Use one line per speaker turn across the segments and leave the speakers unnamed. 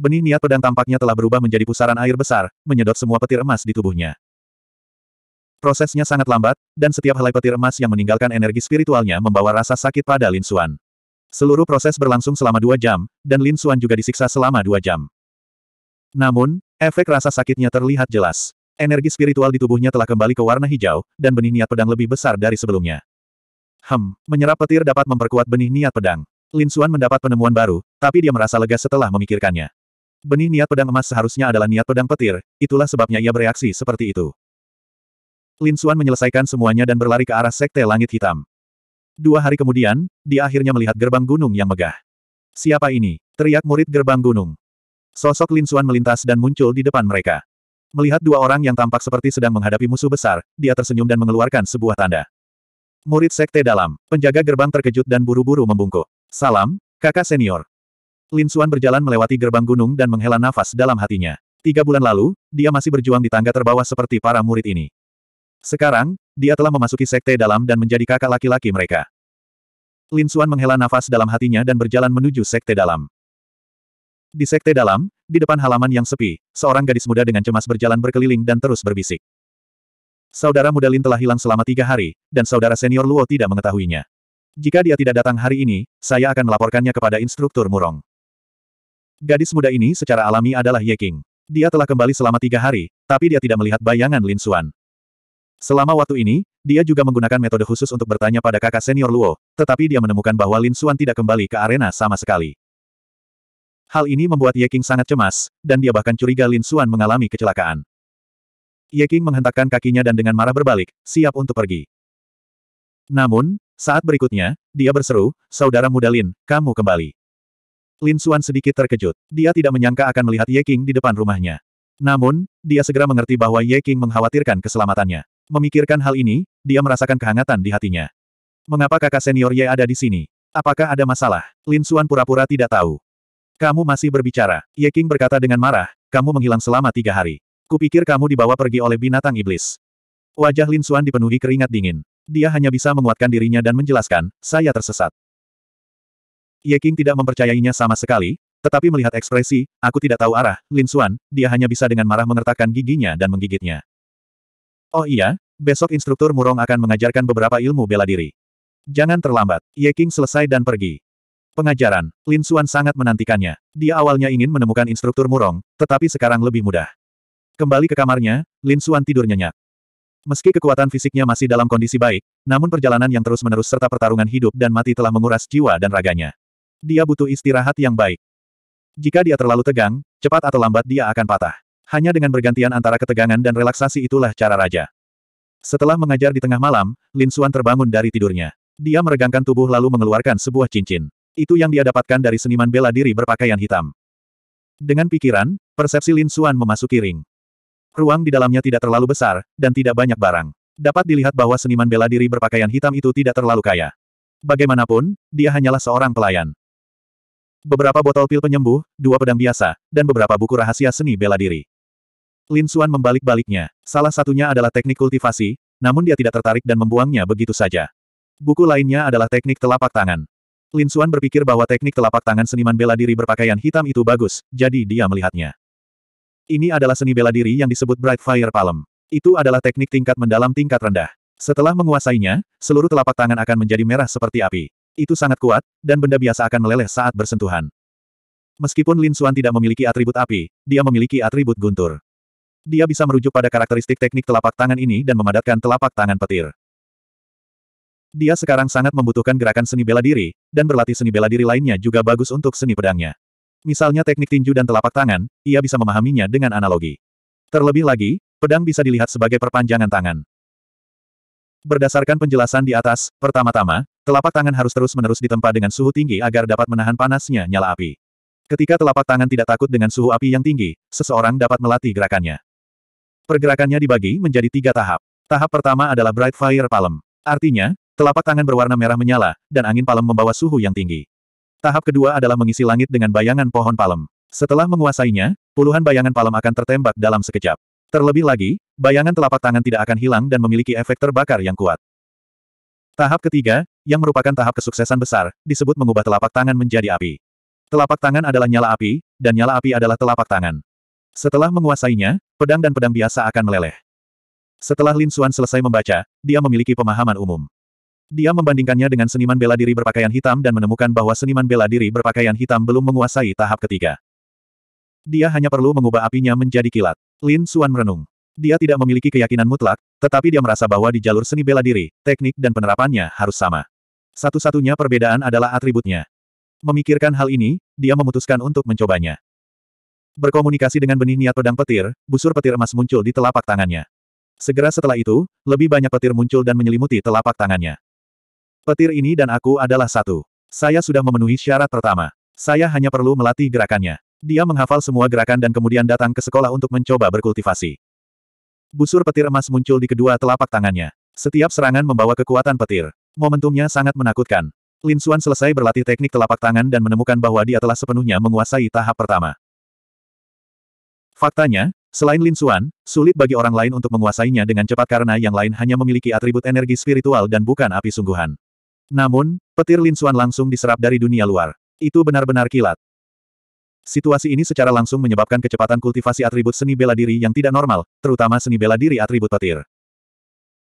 Benih niat pedang tampaknya telah berubah menjadi pusaran air besar, menyedot semua petir emas di tubuhnya. Prosesnya sangat lambat, dan setiap helai petir emas yang meninggalkan energi spiritualnya membawa rasa sakit pada Lin Xuan. Seluruh proses berlangsung selama dua jam, dan Lin Xuan juga disiksa selama dua jam. Namun, efek rasa sakitnya terlihat jelas. Energi spiritual di tubuhnya telah kembali ke warna hijau, dan benih niat pedang lebih besar dari sebelumnya. Hem, menyerap petir dapat memperkuat benih niat pedang. Lin Xuan mendapat penemuan baru, tapi dia merasa lega setelah memikirkannya. Benih niat pedang emas seharusnya adalah niat pedang petir, itulah sebabnya ia bereaksi seperti itu. Lin Xuan menyelesaikan semuanya dan berlari ke arah Sekte Langit Hitam. Dua hari kemudian, dia akhirnya melihat gerbang gunung yang megah. Siapa ini? Teriak murid gerbang gunung. Sosok Lin Xuan melintas dan muncul di depan mereka. Melihat dua orang yang tampak seperti sedang menghadapi musuh besar, dia tersenyum dan mengeluarkan sebuah tanda. Murid Sekte Dalam, penjaga gerbang terkejut dan buru-buru membungkuk. Salam, kakak senior. Lin Suan berjalan melewati gerbang gunung dan menghela nafas dalam hatinya. Tiga bulan lalu, dia masih berjuang di tangga terbawah seperti para murid ini. Sekarang, dia telah memasuki sekte dalam dan menjadi kakak laki-laki mereka. Lin Suan menghela nafas dalam hatinya dan berjalan menuju sekte dalam. Di sekte dalam, di depan halaman yang sepi, seorang gadis muda dengan cemas berjalan berkeliling dan terus berbisik. Saudara muda Lin telah hilang selama tiga hari, dan saudara senior Luo tidak mengetahuinya. Jika dia tidak datang hari ini, saya akan melaporkannya kepada instruktur Murong. Gadis muda ini secara alami adalah Ye King. Dia telah kembali selama tiga hari, tapi dia tidak melihat bayangan Lin Xuan. Selama waktu ini, dia juga menggunakan metode khusus untuk bertanya pada kakak senior Luo, tetapi dia menemukan bahwa Lin Xuan tidak kembali ke arena sama sekali. Hal ini membuat Ye King sangat cemas, dan dia bahkan curiga Lin Xuan mengalami kecelakaan. Ye King menghentakkan kakinya dan dengan marah berbalik, siap untuk pergi. Namun, saat berikutnya, dia berseru, Saudara muda Lin, kamu kembali. Lin Xuan sedikit terkejut. Dia tidak menyangka akan melihat Ye King di depan rumahnya. Namun, dia segera mengerti bahwa Ye King mengkhawatirkan keselamatannya. Memikirkan hal ini, dia merasakan kehangatan di hatinya. Mengapa kakak senior Ye ada di sini? Apakah ada masalah? Lin Xuan pura-pura tidak tahu. Kamu masih berbicara. Ye King berkata dengan marah, kamu menghilang selama tiga hari. Kupikir kamu dibawa pergi oleh binatang iblis. Wajah Lin Xuan dipenuhi keringat dingin. Dia hanya bisa menguatkan dirinya dan menjelaskan, saya tersesat. Ye King tidak mempercayainya sama sekali, tetapi melihat ekspresi, aku tidak tahu arah, Lin Xuan, dia hanya bisa dengan marah mengertakkan giginya dan menggigitnya. Oh iya, besok instruktur Murong akan mengajarkan beberapa ilmu bela diri. Jangan terlambat, Ye King selesai dan pergi. Pengajaran, Lin Xuan sangat menantikannya. Dia awalnya ingin menemukan instruktur Murong, tetapi sekarang lebih mudah. Kembali ke kamarnya, Lin Xuan tidur nyenyak. Meski kekuatan fisiknya masih dalam kondisi baik, namun perjalanan yang terus-menerus serta pertarungan hidup dan mati telah menguras jiwa dan raganya. Dia butuh istirahat yang baik. Jika dia terlalu tegang, cepat atau lambat dia akan patah. Hanya dengan bergantian antara ketegangan dan relaksasi itulah cara raja. Setelah mengajar di tengah malam, Lin Xuan terbangun dari tidurnya. Dia meregangkan tubuh lalu mengeluarkan sebuah cincin. Itu yang dia dapatkan dari seniman bela diri berpakaian hitam. Dengan pikiran, persepsi Lin Xuan memasuki ring. Ruang di dalamnya tidak terlalu besar, dan tidak banyak barang. Dapat dilihat bahwa seniman bela diri berpakaian hitam itu tidak terlalu kaya. Bagaimanapun, dia hanyalah seorang pelayan. Beberapa botol pil penyembuh, dua pedang biasa, dan beberapa buku rahasia seni bela diri. Lin Xuan membalik-baliknya. Salah satunya adalah teknik kultivasi, namun dia tidak tertarik dan membuangnya begitu saja. Buku lainnya adalah teknik telapak tangan. Lin Xuan berpikir bahwa teknik telapak tangan seniman bela diri berpakaian hitam itu bagus, jadi dia melihatnya. Ini adalah seni bela diri yang disebut Bright Fire Palm. Itu adalah teknik tingkat mendalam tingkat rendah. Setelah menguasainya, seluruh telapak tangan akan menjadi merah seperti api. Itu sangat kuat, dan benda biasa akan meleleh saat bersentuhan. Meskipun Lin Xuan tidak memiliki atribut api, dia memiliki atribut guntur. Dia bisa merujuk pada karakteristik teknik telapak tangan ini dan memadatkan telapak tangan petir. Dia sekarang sangat membutuhkan gerakan seni bela diri, dan berlatih seni bela diri lainnya juga bagus untuk seni pedangnya. Misalnya teknik tinju dan telapak tangan, ia bisa memahaminya dengan analogi. Terlebih lagi, pedang bisa dilihat sebagai perpanjangan tangan. Berdasarkan penjelasan di atas, pertama-tama, telapak tangan harus terus-menerus ditempa dengan suhu tinggi agar dapat menahan panasnya nyala api. Ketika telapak tangan tidak takut dengan suhu api yang tinggi, seseorang dapat melatih gerakannya. Pergerakannya dibagi menjadi tiga tahap. Tahap pertama adalah Bright Fire Palm. Artinya, telapak tangan berwarna merah menyala, dan angin palem membawa suhu yang tinggi. Tahap kedua adalah mengisi langit dengan bayangan pohon palem. Setelah menguasainya, puluhan bayangan palem akan tertembak dalam sekejap. Terlebih lagi, bayangan telapak tangan tidak akan hilang dan memiliki efek terbakar yang kuat. Tahap ketiga, yang merupakan tahap kesuksesan besar, disebut mengubah telapak tangan menjadi api. Telapak tangan adalah nyala api, dan nyala api adalah telapak tangan. Setelah menguasainya, pedang dan pedang biasa akan meleleh. Setelah Lin Xuan selesai membaca, dia memiliki pemahaman umum. Dia membandingkannya dengan seniman bela diri berpakaian hitam dan menemukan bahwa seniman bela diri berpakaian hitam belum menguasai tahap ketiga. Dia hanya perlu mengubah apinya menjadi kilat. Lin Suan merenung. Dia tidak memiliki keyakinan mutlak, tetapi dia merasa bahwa di jalur seni bela diri, teknik dan penerapannya harus sama. Satu-satunya perbedaan adalah atributnya. Memikirkan hal ini, dia memutuskan untuk mencobanya. Berkomunikasi dengan benih niat pedang petir, busur petir emas muncul di telapak tangannya. Segera setelah itu, lebih banyak petir muncul dan menyelimuti telapak tangannya. Petir ini dan aku adalah satu. Saya sudah memenuhi syarat pertama. Saya hanya perlu melatih gerakannya. Dia menghafal semua gerakan dan kemudian datang ke sekolah untuk mencoba berkultivasi. Busur petir emas muncul di kedua telapak tangannya. Setiap serangan membawa kekuatan petir. Momentumnya sangat menakutkan. Lin Xuan selesai berlatih teknik telapak tangan dan menemukan bahwa dia telah sepenuhnya menguasai tahap pertama. Faktanya, selain Lin Xuan, sulit bagi orang lain untuk menguasainya dengan cepat karena yang lain hanya memiliki atribut energi spiritual dan bukan api sungguhan. Namun, petir Lin Xuan langsung diserap dari dunia luar. Itu benar-benar kilat. Situasi ini secara langsung menyebabkan kecepatan kultivasi atribut seni bela diri yang tidak normal, terutama seni bela diri atribut petir.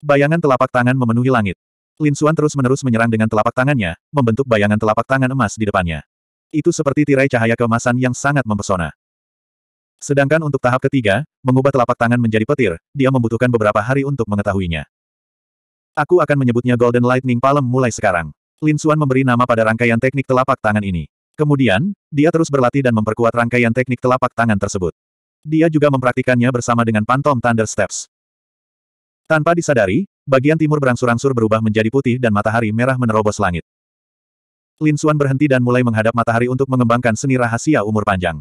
Bayangan telapak tangan memenuhi langit. Lin Xuan terus-menerus menyerang dengan telapak tangannya, membentuk bayangan telapak tangan emas di depannya. Itu seperti tirai cahaya keemasan yang sangat mempesona. Sedangkan untuk tahap ketiga, mengubah telapak tangan menjadi petir, dia membutuhkan beberapa hari untuk mengetahuinya. Aku akan menyebutnya Golden Lightning Palem mulai sekarang. Lin Xuan memberi nama pada rangkaian teknik telapak tangan ini. Kemudian, dia terus berlatih dan memperkuat rangkaian teknik telapak tangan tersebut. Dia juga mempraktikannya bersama dengan pantom Thunder Steps. Tanpa disadari, bagian timur berangsur-angsur berubah menjadi putih dan matahari merah menerobos langit. Lin Xuan berhenti dan mulai menghadap matahari untuk mengembangkan seni rahasia umur panjang.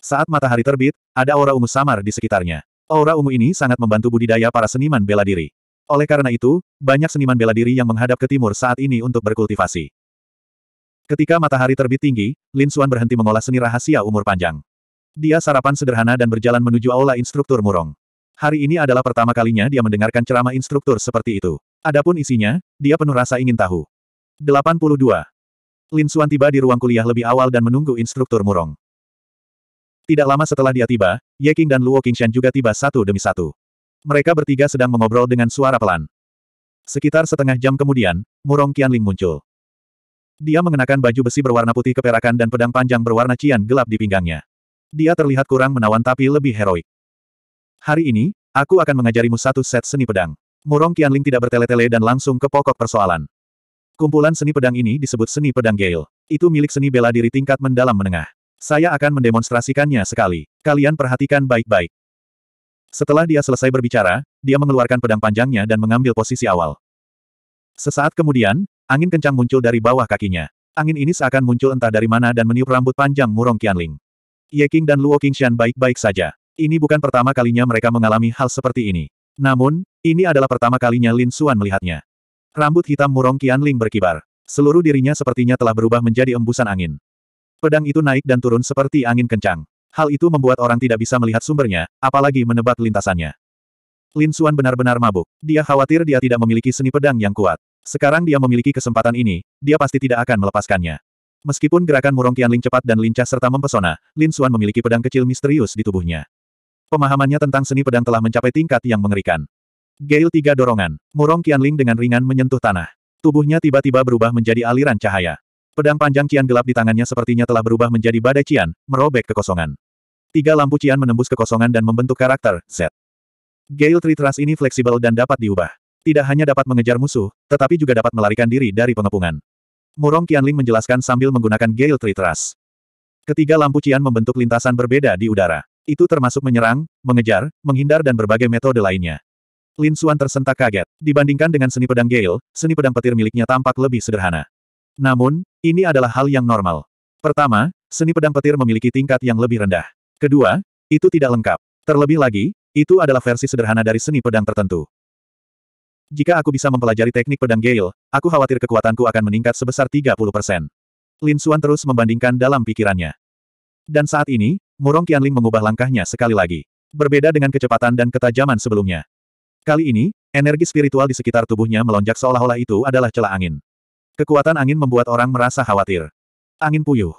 Saat matahari terbit, ada aura ungu samar di sekitarnya. Aura ungu ini sangat membantu budidaya para seniman bela diri. Oleh karena itu, banyak seniman bela diri yang menghadap ke timur saat ini untuk berkultivasi. Ketika matahari terbit tinggi, Lin Xuan berhenti mengolah seni rahasia umur panjang. Dia sarapan sederhana dan berjalan menuju aula instruktur Murong. Hari ini adalah pertama kalinya dia mendengarkan ceramah instruktur seperti itu. Adapun isinya, dia penuh rasa ingin tahu. 82. Lin Xuan tiba di ruang kuliah lebih awal dan menunggu instruktur Murong. Tidak lama setelah dia tiba, Ye Qing dan Luo Qingshan juga tiba satu demi satu. Mereka bertiga sedang mengobrol dengan suara pelan. Sekitar setengah jam kemudian, Murong Qianling muncul. Dia mengenakan baju besi berwarna putih keperakan dan pedang panjang berwarna cian gelap di pinggangnya. Dia terlihat kurang menawan tapi lebih heroik. Hari ini, aku akan mengajarimu satu set seni pedang. Murong Qianling tidak bertele-tele dan langsung ke pokok persoalan. Kumpulan seni pedang ini disebut seni pedang Gale. Itu milik seni bela diri tingkat mendalam menengah. Saya akan mendemonstrasikannya sekali. Kalian perhatikan baik-baik. Setelah dia selesai berbicara, dia mengeluarkan pedang panjangnya dan mengambil posisi awal. Sesaat kemudian, angin kencang muncul dari bawah kakinya. Angin ini seakan muncul entah dari mana dan meniup rambut panjang Murong Qianling. Ye Qing dan Luo Qingshan baik-baik saja. Ini bukan pertama kalinya mereka mengalami hal seperti ini. Namun, ini adalah pertama kalinya Lin Xuan melihatnya. Rambut hitam Murong Qianling berkibar. Seluruh dirinya sepertinya telah berubah menjadi embusan angin. Pedang itu naik dan turun seperti angin kencang. Hal itu membuat orang tidak bisa melihat sumbernya, apalagi menebak lintasannya. Lin Xuan benar-benar mabuk. Dia khawatir dia tidak memiliki seni pedang yang kuat. Sekarang dia memiliki kesempatan ini, dia pasti tidak akan melepaskannya. Meskipun gerakan murong Qianling cepat dan lincah serta mempesona, Lin Xuan memiliki pedang kecil misterius di tubuhnya. Pemahamannya tentang seni pedang telah mencapai tingkat yang mengerikan. Gale tiga dorongan, murong Qianling dengan ringan menyentuh tanah. Tubuhnya tiba-tiba berubah menjadi aliran cahaya. Pedang panjang Qian gelap di tangannya sepertinya telah berubah menjadi badai Qian, merobek kekosongan. Tiga lampu Qian menembus kekosongan dan membentuk karakter, Z. Gale Tritras ini fleksibel dan dapat diubah. Tidak hanya dapat mengejar musuh, tetapi juga dapat melarikan diri dari pengepungan. Murong Qianling menjelaskan sambil menggunakan Gale Tree Trust. Ketiga lampu Cian membentuk lintasan berbeda di udara. Itu termasuk menyerang, mengejar, menghindar dan berbagai metode lainnya. Lin Xuan tersentak kaget. Dibandingkan dengan seni pedang Gale, seni pedang petir miliknya tampak lebih sederhana. Namun, ini adalah hal yang normal. Pertama, seni pedang petir memiliki tingkat yang lebih rendah. Kedua, itu tidak lengkap. Terlebih lagi, itu adalah versi sederhana dari seni pedang tertentu. Jika aku bisa mempelajari teknik pedang Gale, aku khawatir kekuatanku akan meningkat sebesar 30 persen. Lin Xuan terus membandingkan dalam pikirannya. Dan saat ini, Murong Qianling mengubah langkahnya sekali lagi. Berbeda dengan kecepatan dan ketajaman sebelumnya. Kali ini, energi spiritual di sekitar tubuhnya melonjak seolah-olah itu adalah celah angin. Kekuatan angin membuat orang merasa khawatir. Angin puyuh.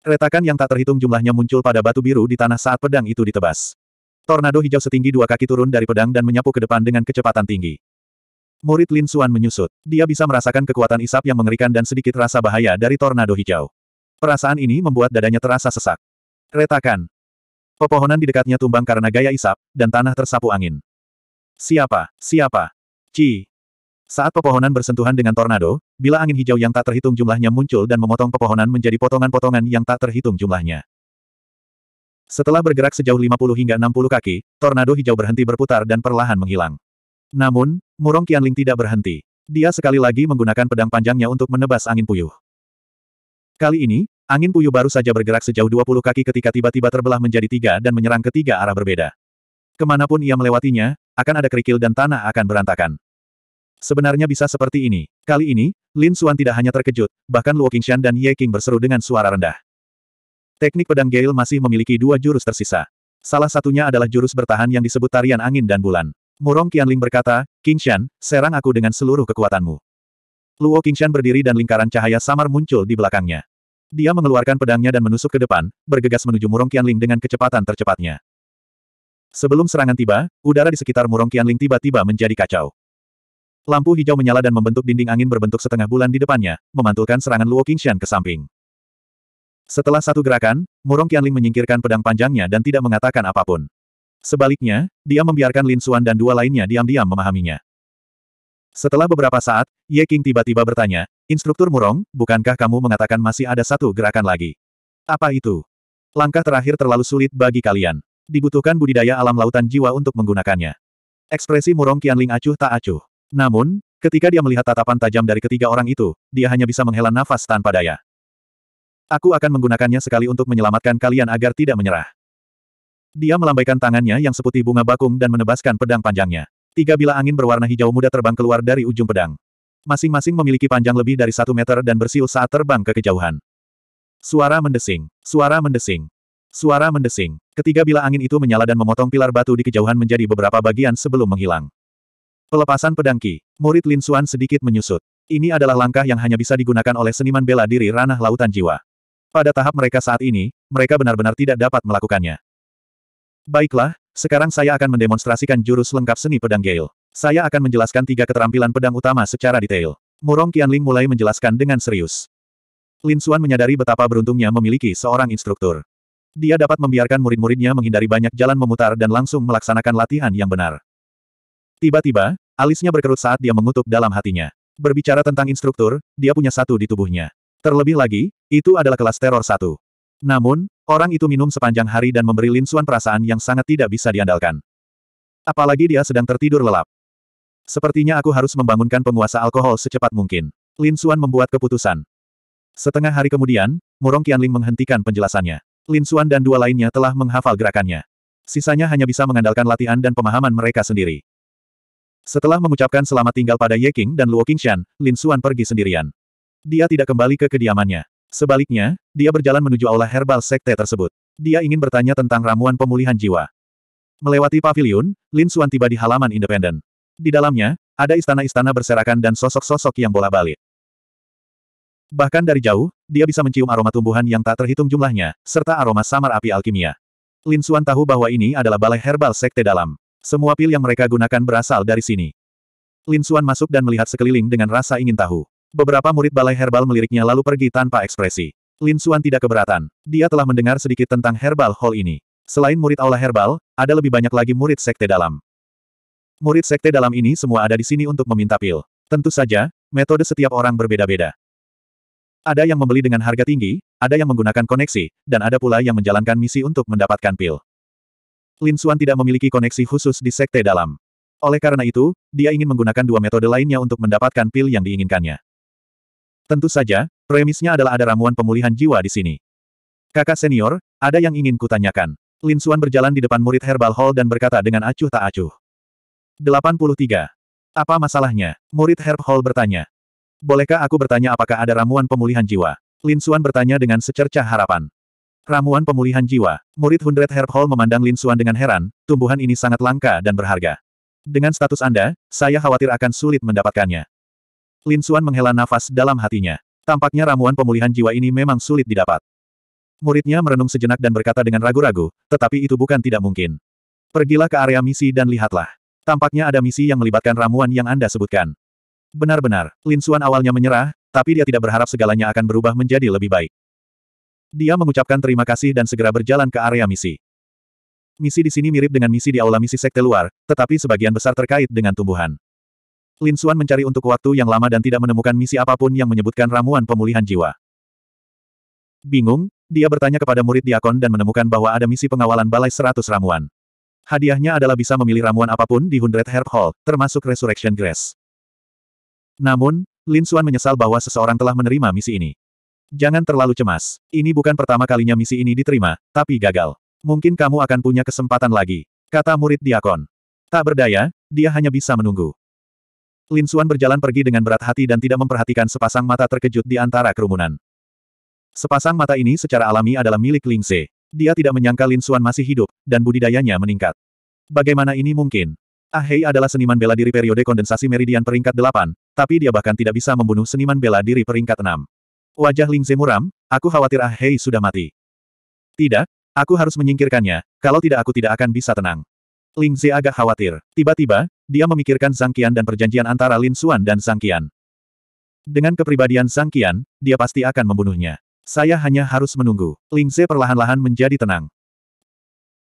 Retakan yang tak terhitung jumlahnya muncul pada batu biru di tanah saat pedang itu ditebas. Tornado hijau setinggi dua kaki turun dari pedang dan menyapu ke depan dengan kecepatan tinggi. Murid Lin Suan menyusut. Dia bisa merasakan kekuatan isap yang mengerikan dan sedikit rasa bahaya dari tornado hijau. Perasaan ini membuat dadanya terasa sesak. Retakan. Pepohonan di dekatnya tumbang karena gaya isap, dan tanah tersapu angin. Siapa? Siapa? Ci. Saat pepohonan bersentuhan dengan tornado, bila angin hijau yang tak terhitung jumlahnya muncul dan memotong pepohonan menjadi potongan-potongan yang tak terhitung jumlahnya. Setelah bergerak sejauh 50 hingga 60 kaki, tornado hijau berhenti berputar dan perlahan menghilang. Namun, Murong Qianling tidak berhenti. Dia sekali lagi menggunakan pedang panjangnya untuk menebas angin puyuh. Kali ini, angin puyuh baru saja bergerak sejauh 20 kaki ketika tiba-tiba terbelah menjadi tiga dan menyerang ketiga arah berbeda. Kemanapun ia melewatinya, akan ada kerikil dan tanah akan berantakan. Sebenarnya bisa seperti ini. Kali ini, Lin Xuan tidak hanya terkejut, bahkan Luo Qingshan dan Ye Qing berseru dengan suara rendah. Teknik pedang Gale masih memiliki dua jurus tersisa. Salah satunya adalah jurus bertahan yang disebut tarian angin dan bulan. Murong Qianling berkata, Qingshan, serang aku dengan seluruh kekuatanmu. Luo Qingshan berdiri dan lingkaran cahaya samar muncul di belakangnya. Dia mengeluarkan pedangnya dan menusuk ke depan, bergegas menuju Murong Qianling dengan kecepatan tercepatnya. Sebelum serangan tiba, udara di sekitar Murong Qianling tiba-tiba menjadi kacau. Lampu hijau menyala dan membentuk dinding angin berbentuk setengah bulan di depannya, memantulkan serangan Luo Qingshan ke samping. Setelah satu gerakan, Murong Qianling menyingkirkan pedang panjangnya dan tidak mengatakan apapun. Sebaliknya, dia membiarkan Lin Suan dan dua lainnya diam-diam memahaminya. Setelah beberapa saat, Ye King tiba-tiba bertanya, Instruktur Murong, bukankah kamu mengatakan masih ada satu gerakan lagi? Apa itu? Langkah terakhir terlalu sulit bagi kalian. Dibutuhkan budidaya alam lautan jiwa untuk menggunakannya. Ekspresi Murong Qianling acuh tak acuh. Namun, ketika dia melihat tatapan tajam dari ketiga orang itu, dia hanya bisa menghela nafas tanpa daya. Aku akan menggunakannya sekali untuk menyelamatkan kalian agar tidak menyerah. Dia melambaikan tangannya yang seputih bunga bakung dan menebaskan pedang panjangnya. Tiga bila angin berwarna hijau muda terbang keluar dari ujung pedang. Masing-masing memiliki panjang lebih dari satu meter dan bersiul saat terbang ke kejauhan. Suara mendesing, suara mendesing, suara mendesing. Ketiga bila angin itu menyala dan memotong pilar batu di kejauhan menjadi beberapa bagian sebelum menghilang. Pelepasan pedang Ki, murid Lin Xuan sedikit menyusut. Ini adalah langkah yang hanya bisa digunakan oleh seniman bela diri ranah lautan jiwa. Pada tahap mereka saat ini, mereka benar-benar tidak dapat melakukannya. Baiklah, sekarang saya akan mendemonstrasikan jurus lengkap seni pedang Gale. Saya akan menjelaskan tiga keterampilan pedang utama secara detail. Murong Qianling mulai menjelaskan dengan serius. Lin Xuan menyadari betapa beruntungnya memiliki seorang instruktur. Dia dapat membiarkan murid-muridnya menghindari banyak jalan memutar dan langsung melaksanakan latihan yang benar. Tiba-tiba, alisnya berkerut saat dia mengutuk dalam hatinya. Berbicara tentang instruktur, dia punya satu di tubuhnya. Terlebih lagi, itu adalah kelas teror satu. Namun, Orang itu minum sepanjang hari dan memberi Lin Suan perasaan yang sangat tidak bisa diandalkan. Apalagi dia sedang tertidur lelap. Sepertinya aku harus membangunkan penguasa alkohol secepat mungkin. Lin Suan membuat keputusan. Setengah hari kemudian, Murong Qianling menghentikan penjelasannya. Lin Suan dan dua lainnya telah menghafal gerakannya. Sisanya hanya bisa mengandalkan latihan dan pemahaman mereka sendiri. Setelah mengucapkan selamat tinggal pada Ye King dan Luo Qingshan, Lin Suan pergi sendirian. Dia tidak kembali ke kediamannya. Sebaliknya, dia berjalan menuju aula herbal sekte tersebut. Dia ingin bertanya tentang ramuan pemulihan jiwa. Melewati pavilion, Lin Xuan tiba di halaman independen. Di dalamnya, ada istana-istana berserakan dan sosok-sosok yang bola-balik. Bahkan dari jauh, dia bisa mencium aroma tumbuhan yang tak terhitung jumlahnya, serta aroma samar api alkimia. Lin Xuan tahu bahwa ini adalah balai herbal sekte dalam. Semua pil yang mereka gunakan berasal dari sini. Lin Xuan masuk dan melihat sekeliling dengan rasa ingin tahu. Beberapa murid balai herbal meliriknya lalu pergi tanpa ekspresi. Lin Xuan tidak keberatan. Dia telah mendengar sedikit tentang herbal hall ini. Selain murid aula herbal, ada lebih banyak lagi murid sekte dalam. Murid sekte dalam ini semua ada di sini untuk meminta pil. Tentu saja, metode setiap orang berbeda-beda. Ada yang membeli dengan harga tinggi, ada yang menggunakan koneksi, dan ada pula yang menjalankan misi untuk mendapatkan pil. Lin Xuan tidak memiliki koneksi khusus di sekte dalam. Oleh karena itu, dia ingin menggunakan dua metode lainnya untuk mendapatkan pil yang diinginkannya. Tentu saja, premisnya adalah ada ramuan pemulihan jiwa di sini. Kakak senior, ada yang ingin kutanyakan. Lin Suan berjalan di depan murid Herbal Hall dan berkata dengan acuh tak acuh. 83. Apa masalahnya? Murid Herb Hall bertanya. Bolehkah aku bertanya apakah ada ramuan pemulihan jiwa? Lin Suan bertanya dengan secercah harapan. Ramuan pemulihan jiwa. Murid Hundred Herb Hall memandang Lin Suan dengan heran, tumbuhan ini sangat langka dan berharga. Dengan status Anda, saya khawatir akan sulit mendapatkannya. Lin Xuan menghela nafas dalam hatinya. Tampaknya ramuan pemulihan jiwa ini memang sulit didapat. Muridnya merenung sejenak dan berkata dengan ragu-ragu, tetapi itu bukan tidak mungkin. Pergilah ke area misi dan lihatlah. Tampaknya ada misi yang melibatkan ramuan yang Anda sebutkan. Benar-benar, Lin Xuan awalnya menyerah, tapi dia tidak berharap segalanya akan berubah menjadi lebih baik. Dia mengucapkan terima kasih dan segera berjalan ke area misi. Misi di sini mirip dengan misi di aula misi sekte luar, tetapi sebagian besar terkait dengan tumbuhan. Lin Suan mencari untuk waktu yang lama dan tidak menemukan misi apapun yang menyebutkan ramuan pemulihan jiwa. Bingung, dia bertanya kepada murid diakon dan menemukan bahwa ada misi pengawalan balai seratus ramuan. Hadiahnya adalah bisa memilih ramuan apapun di Hundred Herb Hall, termasuk Resurrection Grass. Namun, Lin Suan menyesal bahwa seseorang telah menerima misi ini. Jangan terlalu cemas. Ini bukan pertama kalinya misi ini diterima, tapi gagal. Mungkin kamu akan punya kesempatan lagi. Kata murid Diakon. Tak berdaya, dia hanya bisa menunggu. Lin Suan berjalan pergi dengan berat hati dan tidak memperhatikan sepasang mata terkejut di antara kerumunan. Sepasang mata ini secara alami adalah milik Ling Se. Dia tidak menyangka Lin Suan masih hidup, dan budidayanya meningkat. Bagaimana ini mungkin? Ah Hei adalah seniman bela diri periode kondensasi meridian peringkat 8, tapi dia bahkan tidak bisa membunuh seniman bela diri peringkat 6. Wajah Ling Se muram, aku khawatir Ah Hei sudah mati. Tidak, aku harus menyingkirkannya, kalau tidak aku tidak akan bisa tenang. Ling Ze agak khawatir. Tiba-tiba, dia memikirkan Sang Kian dan perjanjian antara Lin Xuan dan Sang Kian. Dengan kepribadian Sang Kian, dia pasti akan membunuhnya. Saya hanya harus menunggu. Ling Xie perlahan-lahan menjadi tenang.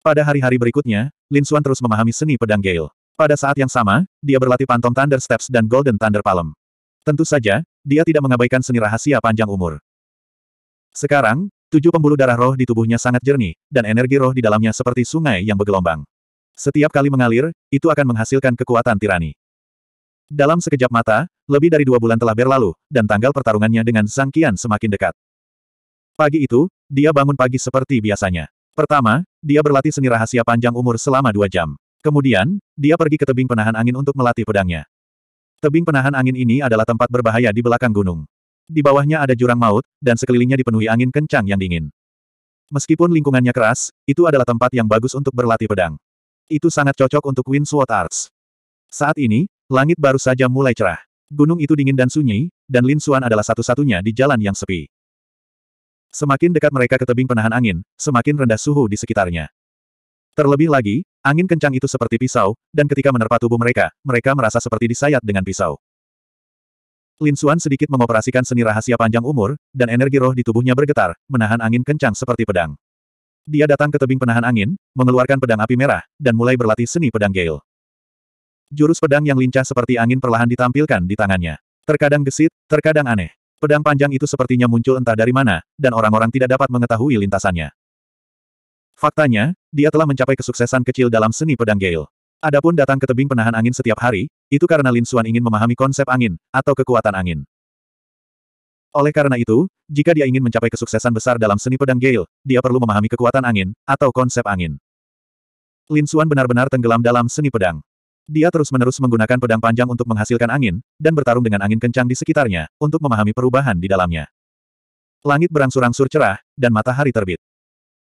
Pada hari-hari berikutnya, Lin Xuan terus memahami seni pedang Gale. Pada saat yang sama, dia berlatih Phantom Thunder Steps dan Golden Thunder Palm. Tentu saja, dia tidak mengabaikan seni rahasia panjang umur. Sekarang, tujuh pembuluh darah roh di tubuhnya sangat jernih, dan energi roh di dalamnya seperti sungai yang bergelombang. Setiap kali mengalir, itu akan menghasilkan kekuatan tirani. Dalam sekejap mata, lebih dari dua bulan telah berlalu, dan tanggal pertarungannya dengan Zhang Qian semakin dekat. Pagi itu, dia bangun pagi seperti biasanya. Pertama, dia berlatih seni rahasia panjang umur selama dua jam. Kemudian, dia pergi ke tebing penahan angin untuk melatih pedangnya. Tebing penahan angin ini adalah tempat berbahaya di belakang gunung. Di bawahnya ada jurang maut, dan sekelilingnya dipenuhi angin kencang yang dingin. Meskipun lingkungannya keras, itu adalah tempat yang bagus untuk berlatih pedang. Itu sangat cocok untuk Sword Arts. Saat ini, langit baru saja mulai cerah. Gunung itu dingin dan sunyi, dan Lin Xuan adalah satu-satunya di jalan yang sepi. Semakin dekat mereka ke tebing penahan angin, semakin rendah suhu di sekitarnya. Terlebih lagi, angin kencang itu seperti pisau, dan ketika menerpa tubuh mereka, mereka merasa seperti disayat dengan pisau. Lin Xuan sedikit mengoperasikan seni rahasia panjang umur, dan energi roh di tubuhnya bergetar, menahan angin kencang seperti pedang. Dia datang ke tebing penahan angin, mengeluarkan pedang api merah, dan mulai berlatih seni pedang Gale. Jurus pedang yang lincah seperti angin perlahan ditampilkan di tangannya. Terkadang gesit, terkadang aneh. Pedang panjang itu sepertinya muncul entah dari mana, dan orang-orang tidak dapat mengetahui lintasannya. Faktanya, dia telah mencapai kesuksesan kecil dalam seni pedang Gale. Adapun datang ke tebing penahan angin setiap hari, itu karena Lin Xuan ingin memahami konsep angin, atau kekuatan angin. Oleh karena itu, jika dia ingin mencapai kesuksesan besar dalam seni pedang Gale, dia perlu memahami kekuatan angin, atau konsep angin. Lin Xuan benar-benar tenggelam dalam seni pedang. Dia terus-menerus menggunakan pedang panjang untuk menghasilkan angin, dan bertarung dengan angin kencang di sekitarnya, untuk memahami perubahan di dalamnya. Langit berangsur-angsur cerah, dan matahari terbit.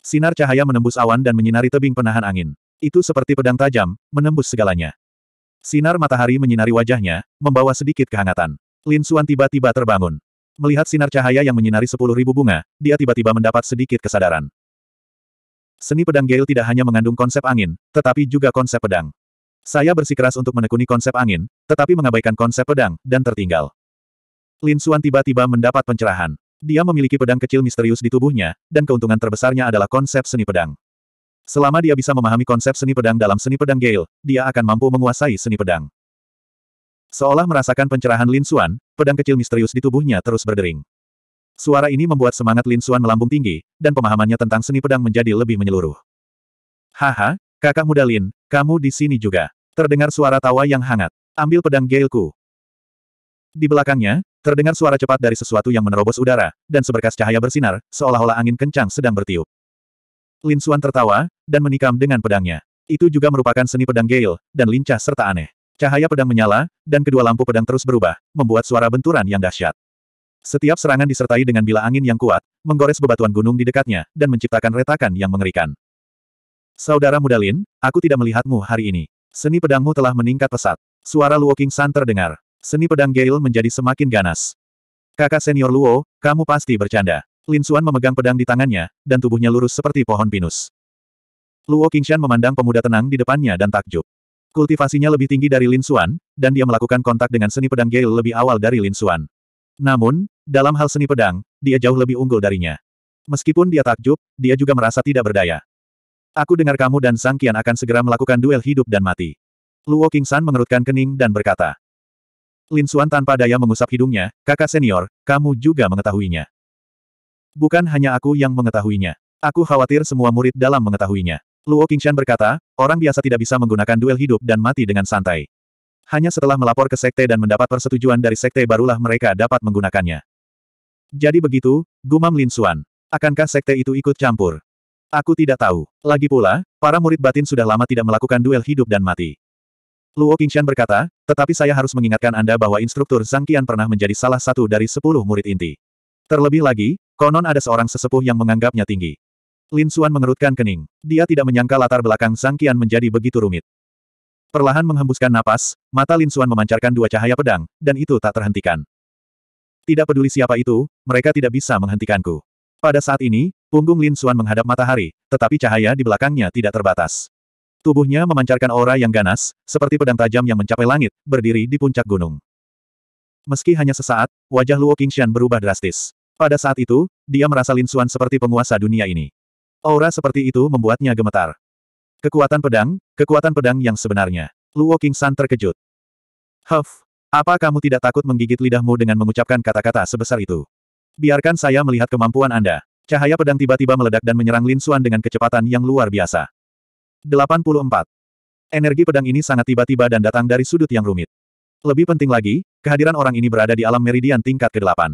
Sinar cahaya menembus awan dan menyinari tebing penahan angin. Itu seperti pedang tajam, menembus segalanya. Sinar matahari menyinari wajahnya, membawa sedikit kehangatan. Lin Xuan tiba-tiba terbangun. Melihat sinar cahaya yang menyinari sepuluh ribu bunga, dia tiba-tiba mendapat sedikit kesadaran. Seni pedang Gale tidak hanya mengandung konsep angin, tetapi juga konsep pedang. Saya bersikeras untuk menekuni konsep angin, tetapi mengabaikan konsep pedang, dan tertinggal. Lin Xuan tiba-tiba mendapat pencerahan. Dia memiliki pedang kecil misterius di tubuhnya, dan keuntungan terbesarnya adalah konsep seni pedang. Selama dia bisa memahami konsep seni pedang dalam seni pedang Gale, dia akan mampu menguasai seni pedang. Seolah merasakan pencerahan Lin Xuan, pedang kecil misterius di tubuhnya terus berdering. Suara ini membuat semangat Lin Xuan melambung tinggi, dan pemahamannya tentang seni pedang menjadi lebih menyeluruh. Haha, kakak muda Lin, kamu di sini juga. Terdengar suara tawa yang hangat. Ambil pedang Gailku. Di belakangnya, terdengar suara cepat dari sesuatu yang menerobos udara, dan seberkas cahaya bersinar, seolah-olah angin kencang sedang bertiup. Lin Xuan tertawa, dan menikam dengan pedangnya. Itu juga merupakan seni pedang Gale, dan lincah serta aneh. Cahaya pedang menyala, dan kedua lampu pedang terus berubah, membuat suara benturan yang dahsyat. Setiap serangan disertai dengan bila angin yang kuat, menggores bebatuan gunung di dekatnya, dan menciptakan retakan yang mengerikan. Saudara muda Lin, aku tidak melihatmu hari ini. Seni pedangmu telah meningkat pesat. Suara Luo King San terdengar. Seni pedang Gale menjadi semakin ganas. Kakak senior Luo, kamu pasti bercanda. Lin Suan memegang pedang di tangannya, dan tubuhnya lurus seperti pohon pinus. Luo Shan memandang pemuda tenang di depannya dan takjub. Kultivasinya lebih tinggi dari Lin Xuan, dan dia melakukan kontak dengan seni pedang Gale lebih awal dari Lin Xuan. Namun, dalam hal seni pedang, dia jauh lebih unggul darinya. Meskipun dia takjub, dia juga merasa tidak berdaya. Aku dengar kamu dan Sang Qian akan segera melakukan duel hidup dan mati. Luo Qingsan mengerutkan kening dan berkata. Lin Xuan tanpa daya mengusap hidungnya, kakak senior, kamu juga mengetahuinya. Bukan hanya aku yang mengetahuinya. Aku khawatir semua murid dalam mengetahuinya. Luo Qingshan berkata, orang biasa tidak bisa menggunakan duel hidup dan mati dengan santai. Hanya setelah melapor ke sekte dan mendapat persetujuan dari sekte barulah mereka dapat menggunakannya. Jadi begitu, gumam Lin Suan, Akankah sekte itu ikut campur? Aku tidak tahu. Lagi pula, para murid batin sudah lama tidak melakukan duel hidup dan mati. Luo Qingshan berkata, tetapi saya harus mengingatkan Anda bahwa instruktur Zhang Qian pernah menjadi salah satu dari sepuluh murid inti. Terlebih lagi, konon ada seorang sesepuh yang menganggapnya tinggi. Lin Suan mengerutkan kening. Dia tidak menyangka latar belakang Sang Qian menjadi begitu rumit. Perlahan menghembuskan napas, mata Lin Suan memancarkan dua cahaya pedang, dan itu tak terhentikan. Tidak peduli siapa itu, mereka tidak bisa menghentikanku. Pada saat ini, punggung Lin Suan menghadap matahari, tetapi cahaya di belakangnya tidak terbatas. Tubuhnya memancarkan aura yang ganas, seperti pedang tajam yang mencapai langit, berdiri di puncak gunung. Meski hanya sesaat, wajah Luo Qingshan berubah drastis. Pada saat itu, dia merasa Lin Suan seperti penguasa dunia ini. Aura seperti itu membuatnya gemetar. Kekuatan pedang, kekuatan pedang yang sebenarnya. Luo King San terkejut. Huff, apa kamu tidak takut menggigit lidahmu dengan mengucapkan kata-kata sebesar itu? Biarkan saya melihat kemampuan Anda. Cahaya pedang tiba-tiba meledak dan menyerang Lin Xuan dengan kecepatan yang luar biasa. 84. Energi pedang ini sangat tiba-tiba dan datang dari sudut yang rumit. Lebih penting lagi, kehadiran orang ini berada di alam meridian tingkat ke-8.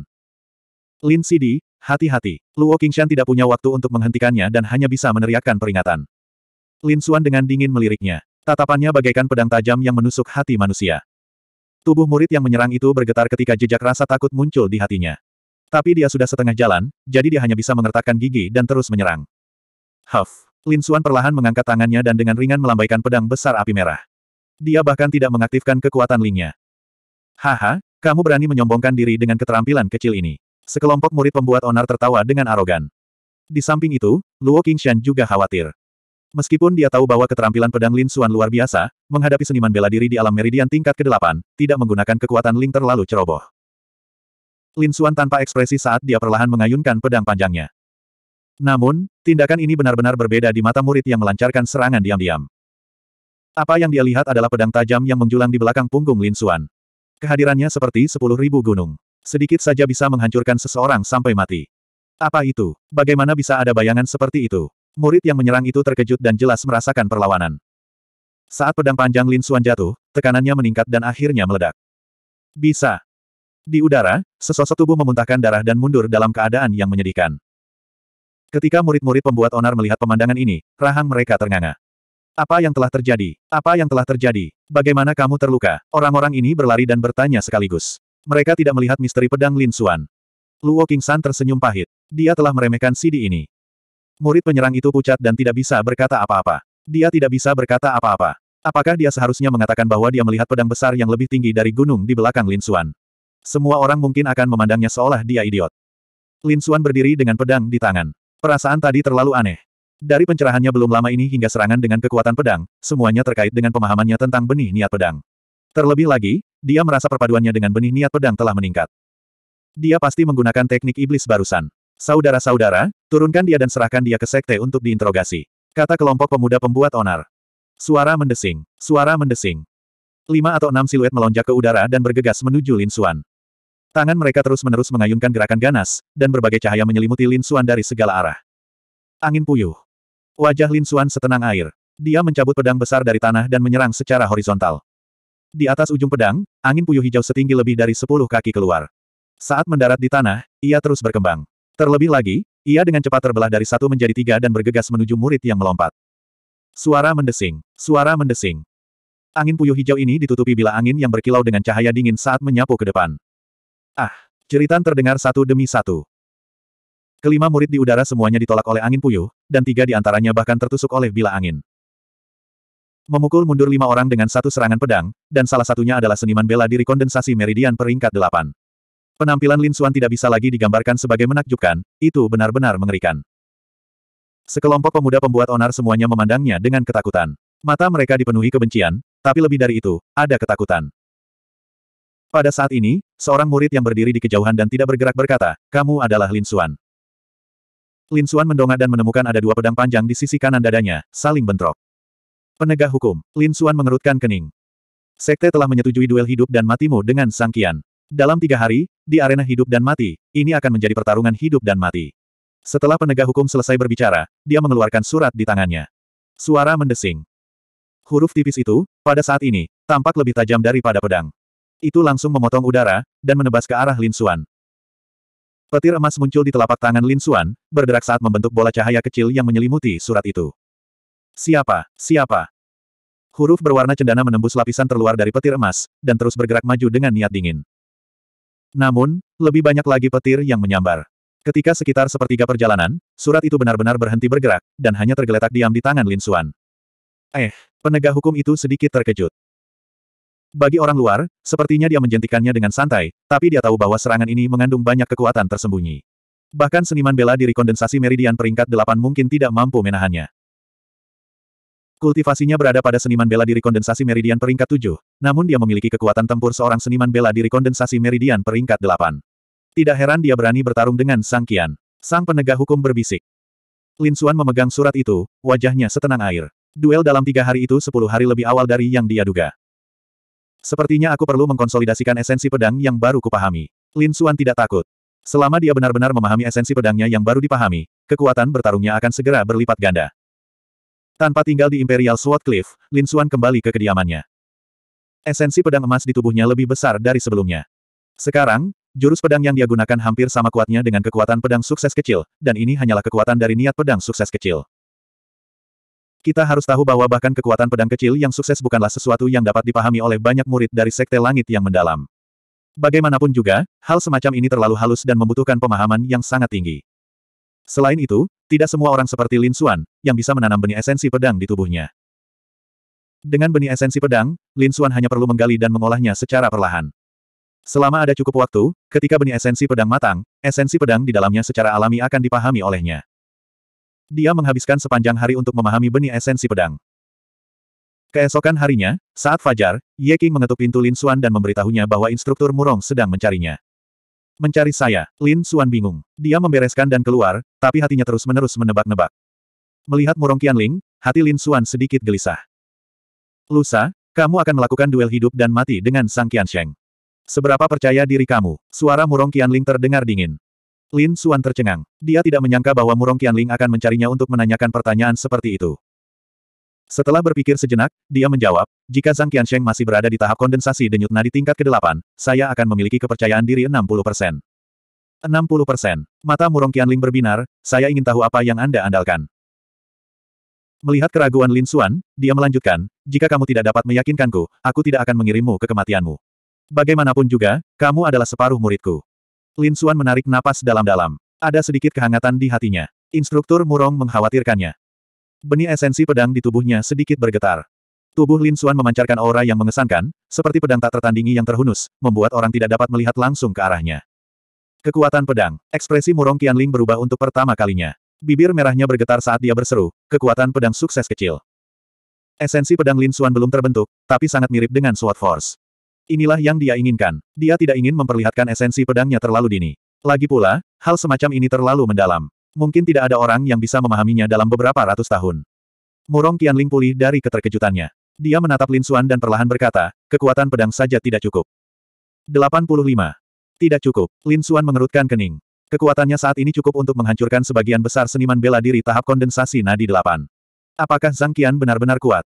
Lin Sidi, Hati-hati, Luo Qingshan tidak punya waktu untuk menghentikannya dan hanya bisa meneriakkan peringatan. Lin Xuan dengan dingin meliriknya. Tatapannya bagaikan pedang tajam yang menusuk hati manusia. Tubuh murid yang menyerang itu bergetar ketika jejak rasa takut muncul di hatinya. Tapi dia sudah setengah jalan, jadi dia hanya bisa mengertakkan gigi dan terus menyerang. Huff! Lin Xuan perlahan mengangkat tangannya dan dengan ringan melambaikan pedang besar api merah. Dia bahkan tidak mengaktifkan kekuatan Lingnya. Haha, kamu berani menyombongkan diri dengan keterampilan kecil ini. Sekelompok murid pembuat onar tertawa dengan arogan. Di samping itu, Luo Qingshan juga khawatir. Meskipun dia tahu bahwa keterampilan pedang Lin Suan luar biasa, menghadapi seniman bela diri di alam meridian tingkat ke-8, tidak menggunakan kekuatan Ling terlalu ceroboh. Lin Suan tanpa ekspresi saat dia perlahan mengayunkan pedang panjangnya. Namun, tindakan ini benar-benar berbeda di mata murid yang melancarkan serangan diam-diam. Apa yang dia lihat adalah pedang tajam yang menjulang di belakang punggung Lin Suan. Kehadirannya seperti sepuluh ribu gunung. Sedikit saja bisa menghancurkan seseorang sampai mati. Apa itu? Bagaimana bisa ada bayangan seperti itu? Murid yang menyerang itu terkejut dan jelas merasakan perlawanan. Saat pedang panjang Lin Suan jatuh, tekanannya meningkat dan akhirnya meledak. Bisa. Di udara, sesosok tubuh memuntahkan darah dan mundur dalam keadaan yang menyedihkan. Ketika murid-murid pembuat onar melihat pemandangan ini, rahang mereka ternganga. Apa yang telah terjadi? Apa yang telah terjadi? Bagaimana kamu terluka? Orang-orang ini berlari dan bertanya sekaligus. Mereka tidak melihat misteri pedang Lin Xuan. Luo San tersenyum pahit. Dia telah meremehkan Sidi ini. Murid penyerang itu pucat dan tidak bisa berkata apa-apa. Dia tidak bisa berkata apa-apa. Apakah dia seharusnya mengatakan bahwa dia melihat pedang besar yang lebih tinggi dari gunung di belakang Lin Xuan? Semua orang mungkin akan memandangnya seolah dia idiot. Lin Xuan berdiri dengan pedang di tangan. Perasaan tadi terlalu aneh. Dari pencerahannya belum lama ini hingga serangan dengan kekuatan pedang, semuanya terkait dengan pemahamannya tentang benih niat pedang. Terlebih lagi, dia merasa perpaduannya dengan benih niat pedang telah meningkat. Dia pasti menggunakan teknik iblis barusan. Saudara-saudara, turunkan dia dan serahkan dia ke sekte untuk diinterogasi. Kata kelompok pemuda pembuat onar. Suara mendesing. Suara mendesing. Lima atau enam siluet melonjak ke udara dan bergegas menuju Lin Xuan. Tangan mereka terus-menerus mengayunkan gerakan ganas, dan berbagai cahaya menyelimuti Lin Xuan dari segala arah. Angin puyuh. Wajah Lin Xuan setenang air. Dia mencabut pedang besar dari tanah dan menyerang secara horizontal. Di atas ujung pedang, angin puyuh hijau setinggi lebih dari sepuluh kaki keluar. Saat mendarat di tanah, ia terus berkembang. Terlebih lagi, ia dengan cepat terbelah dari satu menjadi tiga dan bergegas menuju murid yang melompat. Suara mendesing, suara mendesing. Angin puyuh hijau ini ditutupi bila angin yang berkilau dengan cahaya dingin saat menyapu ke depan. Ah, Ceritan terdengar satu demi satu. Kelima murid di udara semuanya ditolak oleh angin puyuh, dan tiga di antaranya bahkan tertusuk oleh bila angin. Memukul mundur lima orang dengan satu serangan pedang, dan salah satunya adalah seniman bela diri kondensasi meridian peringkat delapan. Penampilan Lin Suan tidak bisa lagi digambarkan sebagai menakjubkan, itu benar-benar mengerikan. Sekelompok pemuda pembuat onar semuanya memandangnya dengan ketakutan. Mata mereka dipenuhi kebencian, tapi lebih dari itu, ada ketakutan. Pada saat ini, seorang murid yang berdiri di kejauhan dan tidak bergerak berkata, kamu adalah Lin Suan." Lin Suan mendongak dan menemukan ada dua pedang panjang di sisi kanan dadanya, saling bentrok. Penegak hukum, Lin Suan mengerutkan kening. Sekte telah menyetujui duel hidup dan matimu dengan Sang Qian. Dalam tiga hari, di arena hidup dan mati, ini akan menjadi pertarungan hidup dan mati. Setelah penegak hukum selesai berbicara, dia mengeluarkan surat di tangannya. Suara mendesing. Huruf tipis itu, pada saat ini, tampak lebih tajam daripada pedang. Itu langsung memotong udara, dan menebas ke arah Lin Suan. Petir emas muncul di telapak tangan Lin Suan, berderak saat membentuk bola cahaya kecil yang menyelimuti surat itu. Siapa, siapa, Huruf berwarna cendana menembus lapisan terluar dari petir emas, dan terus bergerak maju dengan niat dingin. Namun, lebih banyak lagi petir yang menyambar. Ketika sekitar sepertiga perjalanan, surat itu benar-benar berhenti bergerak, dan hanya tergeletak diam di tangan Lin Xuan. Eh, penegak hukum itu sedikit terkejut. Bagi orang luar, sepertinya dia menjentikannya dengan santai, tapi dia tahu bahwa serangan ini mengandung banyak kekuatan tersembunyi. Bahkan seniman bela diri kondensasi meridian peringkat delapan mungkin tidak mampu menahannya. Kultivasinya berada pada seniman bela diri kondensasi meridian peringkat 7, namun dia memiliki kekuatan tempur seorang seniman bela diri kondensasi meridian peringkat 8. Tidak heran dia berani bertarung dengan Sang Kian. Sang penegak hukum berbisik. Lin Xuan memegang surat itu, wajahnya setenang air. Duel dalam tiga hari itu sepuluh hari lebih awal dari yang dia duga. Sepertinya aku perlu mengkonsolidasikan esensi pedang yang baru kupahami. Lin Xuan tidak takut. Selama dia benar-benar memahami esensi pedangnya yang baru dipahami, kekuatan bertarungnya akan segera berlipat ganda. Tanpa tinggal di Imperial Sword Cliff, Lin Xuan kembali ke kediamannya. Esensi pedang emas di tubuhnya lebih besar dari sebelumnya. Sekarang, jurus pedang yang dia gunakan hampir sama kuatnya dengan kekuatan pedang sukses kecil, dan ini hanyalah kekuatan dari niat pedang sukses kecil. Kita harus tahu bahwa bahkan kekuatan pedang kecil yang sukses bukanlah sesuatu yang dapat dipahami oleh banyak murid dari sekte langit yang mendalam. Bagaimanapun juga, hal semacam ini terlalu halus dan membutuhkan pemahaman yang sangat tinggi. Selain itu, tidak semua orang seperti Lin Xuan, yang bisa menanam benih esensi pedang di tubuhnya. Dengan benih esensi pedang, Lin Xuan hanya perlu menggali dan mengolahnya secara perlahan. Selama ada cukup waktu, ketika benih esensi pedang matang, esensi pedang di dalamnya secara alami akan dipahami olehnya. Dia menghabiskan sepanjang hari untuk memahami benih esensi pedang. Keesokan harinya, saat fajar, Ye King mengetuk pintu Lin Xuan dan memberitahunya bahwa instruktur Murong sedang mencarinya. Mencari saya, Lin Suan bingung. Dia membereskan dan keluar, tapi hatinya terus-menerus menebak-nebak. Melihat Murong Qianling, hati Lin Suan sedikit gelisah. Lusa, kamu akan melakukan duel hidup dan mati dengan Sang Qiansheng. Seberapa percaya diri kamu? Suara Murong Qianling terdengar dingin. Lin Suan tercengang. Dia tidak menyangka bahwa Murong Qianling akan mencarinya untuk menanyakan pertanyaan seperti itu. Setelah berpikir sejenak, dia menjawab, jika Zhang Qiansheng masih berada di tahap kondensasi denyut nadi tingkat ke-8, saya akan memiliki kepercayaan diri 60 persen. 60 persen. Mata Murong Qianling berbinar, saya ingin tahu apa yang Anda andalkan. Melihat keraguan Lin Xuan, dia melanjutkan, jika kamu tidak dapat meyakinkanku, aku tidak akan mengirimmu ke kematianmu. Bagaimanapun juga, kamu adalah separuh muridku. Lin Xuan menarik napas dalam-dalam. Ada sedikit kehangatan di hatinya. Instruktur Murong mengkhawatirkannya. Benih esensi pedang di tubuhnya sedikit bergetar. Tubuh Lin Xuan memancarkan aura yang mengesankan, seperti pedang tak tertandingi yang terhunus, membuat orang tidak dapat melihat langsung ke arahnya. Kekuatan pedang, ekspresi murong Qian Ling berubah untuk pertama kalinya. Bibir merahnya bergetar saat dia berseru, kekuatan pedang sukses kecil. Esensi pedang Lin Xuan belum terbentuk, tapi sangat mirip dengan Sword Force. Inilah yang dia inginkan. Dia tidak ingin memperlihatkan esensi pedangnya terlalu dini. Lagi pula, hal semacam ini terlalu mendalam. Mungkin tidak ada orang yang bisa memahaminya dalam beberapa ratus tahun. Murong Qianling pulih dari keterkejutannya. Dia menatap Lin Xuan dan perlahan berkata, kekuatan pedang saja tidak cukup. 85. Tidak cukup. Lin Xuan mengerutkan kening. Kekuatannya saat ini cukup untuk menghancurkan sebagian besar seniman bela diri tahap kondensasi nadi delapan. Apakah Zhang Qian benar-benar kuat?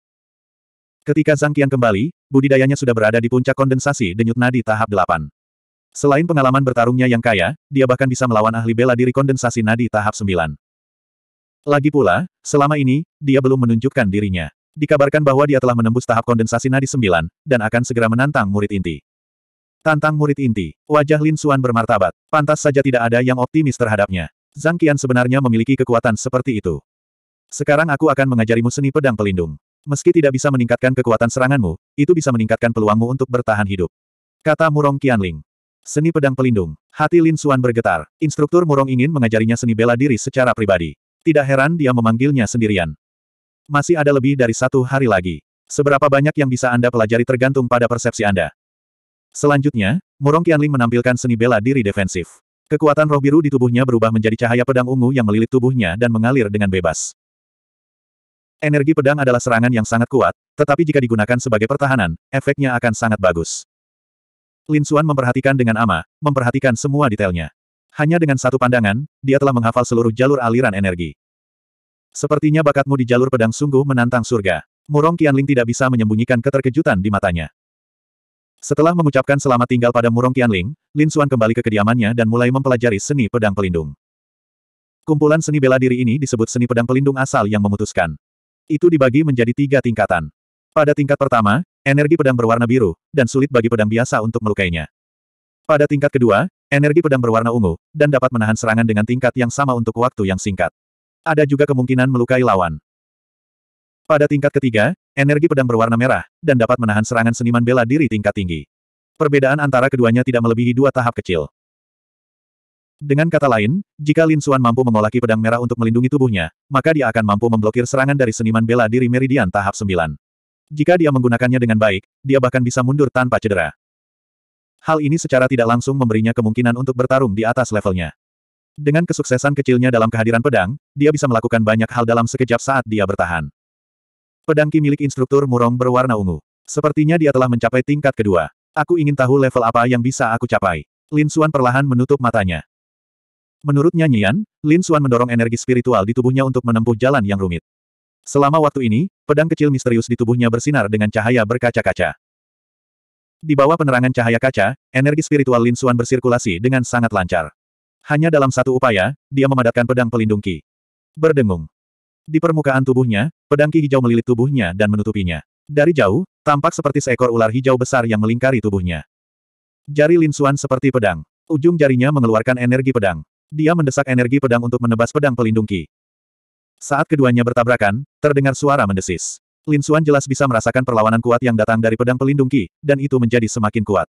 Ketika Zhang Qian kembali, budidayanya sudah berada di puncak kondensasi denyut nadi tahap delapan. Selain pengalaman bertarungnya yang kaya, dia bahkan bisa melawan ahli bela diri kondensasi nadi tahap sembilan. Lagi pula, selama ini, dia belum menunjukkan dirinya. Dikabarkan bahwa dia telah menembus tahap kondensasi nadi sembilan, dan akan segera menantang murid inti. Tantang murid inti. Wajah Lin Suan bermartabat. Pantas saja tidak ada yang optimis terhadapnya. Zhang Qian sebenarnya memiliki kekuatan seperti itu. Sekarang aku akan mengajarimu seni pedang pelindung. Meski tidak bisa meningkatkan kekuatan seranganmu, itu bisa meningkatkan peluangmu untuk bertahan hidup. Kata Murong Qianling. Seni pedang pelindung. Hati Lin Suan bergetar. Instruktur Murong ingin mengajarinya seni bela diri secara pribadi. Tidak heran dia memanggilnya sendirian. Masih ada lebih dari satu hari lagi. Seberapa banyak yang bisa Anda pelajari tergantung pada persepsi Anda. Selanjutnya, Murong Qianling menampilkan seni bela diri defensif. Kekuatan roh biru di tubuhnya berubah menjadi cahaya pedang ungu yang melilit tubuhnya dan mengalir dengan bebas. Energi pedang adalah serangan yang sangat kuat, tetapi jika digunakan sebagai pertahanan, efeknya akan sangat bagus. Lin Xuan memperhatikan dengan ama, memperhatikan semua detailnya. Hanya dengan satu pandangan, dia telah menghafal seluruh jalur aliran energi. Sepertinya bakatmu di jalur pedang sungguh menantang surga. Murong Qianling tidak bisa menyembunyikan keterkejutan di matanya. Setelah mengucapkan selamat tinggal pada Murong Qianling, Lin Xuan kembali ke kediamannya dan mulai mempelajari seni pedang pelindung. Kumpulan seni bela diri ini disebut seni pedang pelindung asal yang memutuskan. Itu dibagi menjadi tiga tingkatan. Pada tingkat pertama, energi pedang berwarna biru, dan sulit bagi pedang biasa untuk melukainya. Pada tingkat kedua, energi pedang berwarna ungu, dan dapat menahan serangan dengan tingkat yang sama untuk waktu yang singkat. Ada juga kemungkinan melukai lawan. Pada tingkat ketiga, energi pedang berwarna merah, dan dapat menahan serangan seniman bela diri tingkat tinggi. Perbedaan antara keduanya tidak melebihi dua tahap kecil. Dengan kata lain, jika Lin Xuan mampu mengolaki pedang merah untuk melindungi tubuhnya, maka dia akan mampu memblokir serangan dari seniman bela diri Meridian tahap 9. Jika dia menggunakannya dengan baik, dia bahkan bisa mundur tanpa cedera. Hal ini secara tidak langsung memberinya kemungkinan untuk bertarung di atas levelnya. Dengan kesuksesan kecilnya dalam kehadiran pedang, dia bisa melakukan banyak hal dalam sekejap saat dia bertahan. Pedang ki milik instruktur Murong berwarna ungu. Sepertinya dia telah mencapai tingkat kedua. Aku ingin tahu level apa yang bisa aku capai. Lin Xuan perlahan menutup matanya. Menurut nyanyian, Lin Xuan mendorong energi spiritual di tubuhnya untuk menempuh jalan yang rumit. Selama waktu ini, pedang kecil misterius di tubuhnya bersinar dengan cahaya berkaca-kaca. Di bawah penerangan cahaya kaca, energi spiritual Lin Xuan bersirkulasi dengan sangat lancar. Hanya dalam satu upaya, dia memadatkan pedang pelindung Ki. Berdengung. Di permukaan tubuhnya, pedang Ki hijau melilit tubuhnya dan menutupinya. Dari jauh, tampak seperti seekor ular hijau besar yang melingkari tubuhnya. Jari Lin Xuan seperti pedang. Ujung jarinya mengeluarkan energi pedang. Dia mendesak energi pedang untuk menebas pedang pelindung Ki. Saat keduanya bertabrakan, terdengar suara mendesis. Lin Xuan jelas bisa merasakan perlawanan kuat yang datang dari pedang pelindung Ki, dan itu menjadi semakin kuat.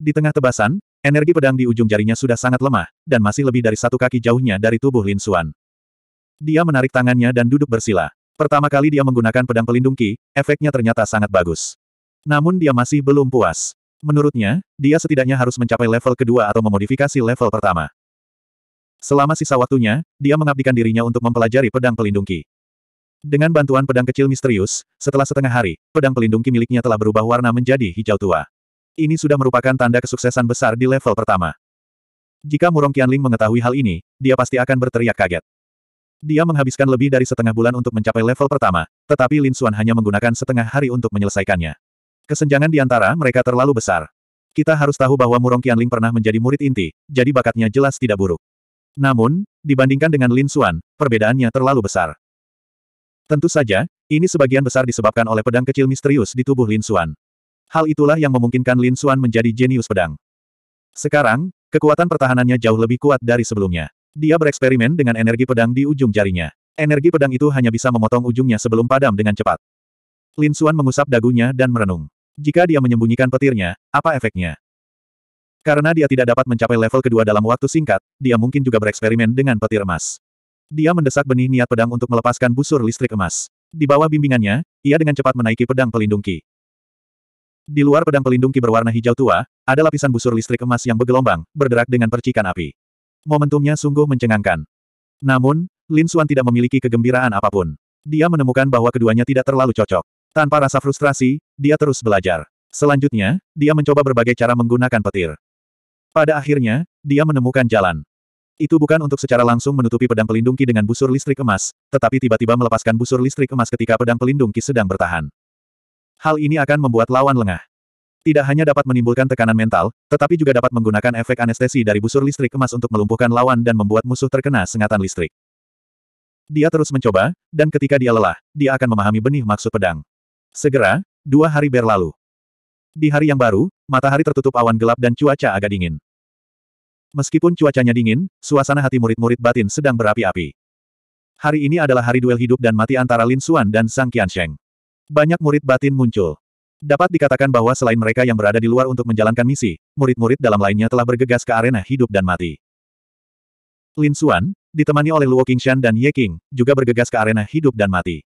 Di tengah tebasan, Energi pedang di ujung jarinya sudah sangat lemah, dan masih lebih dari satu kaki jauhnya dari tubuh Lin Xuan. Dia menarik tangannya dan duduk bersila. Pertama kali dia menggunakan pedang pelindung Ki, efeknya ternyata sangat bagus. Namun dia masih belum puas. Menurutnya, dia setidaknya harus mencapai level kedua atau memodifikasi level pertama. Selama sisa waktunya, dia mengabdikan dirinya untuk mempelajari pedang pelindung Ki. Dengan bantuan pedang kecil misterius, setelah setengah hari, pedang pelindung Ki miliknya telah berubah warna menjadi hijau tua. Ini sudah merupakan tanda kesuksesan besar di level pertama. Jika Murong Qianling mengetahui hal ini, dia pasti akan berteriak kaget. Dia menghabiskan lebih dari setengah bulan untuk mencapai level pertama, tetapi Lin Xuan hanya menggunakan setengah hari untuk menyelesaikannya. Kesenjangan di antara mereka terlalu besar. Kita harus tahu bahwa Murong Qianling pernah menjadi murid inti, jadi bakatnya jelas tidak buruk. Namun, dibandingkan dengan Lin Xuan, perbedaannya terlalu besar. Tentu saja, ini sebagian besar disebabkan oleh pedang kecil misterius di tubuh Lin Xuan. Hal itulah yang memungkinkan Lin Xuan menjadi jenius pedang. Sekarang, kekuatan pertahanannya jauh lebih kuat dari sebelumnya. Dia bereksperimen dengan energi pedang di ujung jarinya. Energi pedang itu hanya bisa memotong ujungnya sebelum padam dengan cepat. Lin Xuan mengusap dagunya dan merenung. Jika dia menyembunyikan petirnya, apa efeknya? Karena dia tidak dapat mencapai level kedua dalam waktu singkat, dia mungkin juga bereksperimen dengan petir emas. Dia mendesak benih niat pedang untuk melepaskan busur listrik emas. Di bawah bimbingannya, ia dengan cepat menaiki pedang pelindung Ki. Di luar pedang pelindung ki berwarna hijau tua, ada lapisan busur listrik emas yang bergelombang, berderak dengan percikan api. Momentumnya sungguh mencengangkan. Namun, Lin Xuan tidak memiliki kegembiraan apapun. Dia menemukan bahwa keduanya tidak terlalu cocok. Tanpa rasa frustrasi, dia terus belajar. Selanjutnya, dia mencoba berbagai cara menggunakan petir. Pada akhirnya, dia menemukan jalan. Itu bukan untuk secara langsung menutupi pedang pelindung ki dengan busur listrik emas, tetapi tiba-tiba melepaskan busur listrik emas ketika pedang pelindung ki sedang bertahan. Hal ini akan membuat lawan lengah. Tidak hanya dapat menimbulkan tekanan mental, tetapi juga dapat menggunakan efek anestesi dari busur listrik emas untuk melumpuhkan lawan dan membuat musuh terkena sengatan listrik. Dia terus mencoba, dan ketika dia lelah, dia akan memahami benih maksud pedang. Segera, dua hari berlalu. Di hari yang baru, matahari tertutup awan gelap dan cuaca agak dingin. Meskipun cuacanya dingin, suasana hati murid-murid batin sedang berapi-api. Hari ini adalah hari duel hidup dan mati antara Lin Xuan dan Sang Qiansheng. Banyak murid batin muncul. Dapat dikatakan bahwa selain mereka yang berada di luar untuk menjalankan misi, murid-murid dalam lainnya telah bergegas ke arena hidup dan mati. Lin Xuan, ditemani oleh Luo Qingshan dan Ye Qing, juga bergegas ke arena hidup dan mati.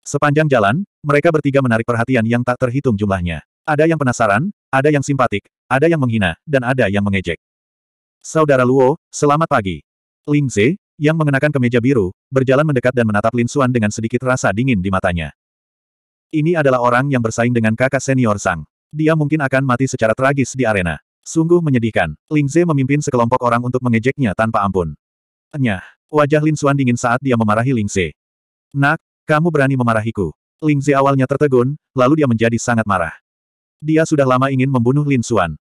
Sepanjang jalan, mereka bertiga menarik perhatian yang tak terhitung jumlahnya. Ada yang penasaran, ada yang simpatik, ada yang menghina, dan ada yang mengejek. Saudara Luo, selamat pagi. Ling Zhe, yang mengenakan kemeja biru, berjalan mendekat dan menatap Lin Xuan dengan sedikit rasa dingin di matanya. Ini adalah orang yang bersaing dengan kakak senior Sang. Dia mungkin akan mati secara tragis di arena. Sungguh menyedihkan. Ling Ze memimpin sekelompok orang untuk mengejeknya tanpa ampun. Enyah. Wajah Lin Xuan dingin saat dia memarahi Ling Ze. Nak, kamu berani memarahiku. Ling Ze awalnya tertegun, lalu dia menjadi sangat marah. Dia sudah lama ingin membunuh Lin Xuan.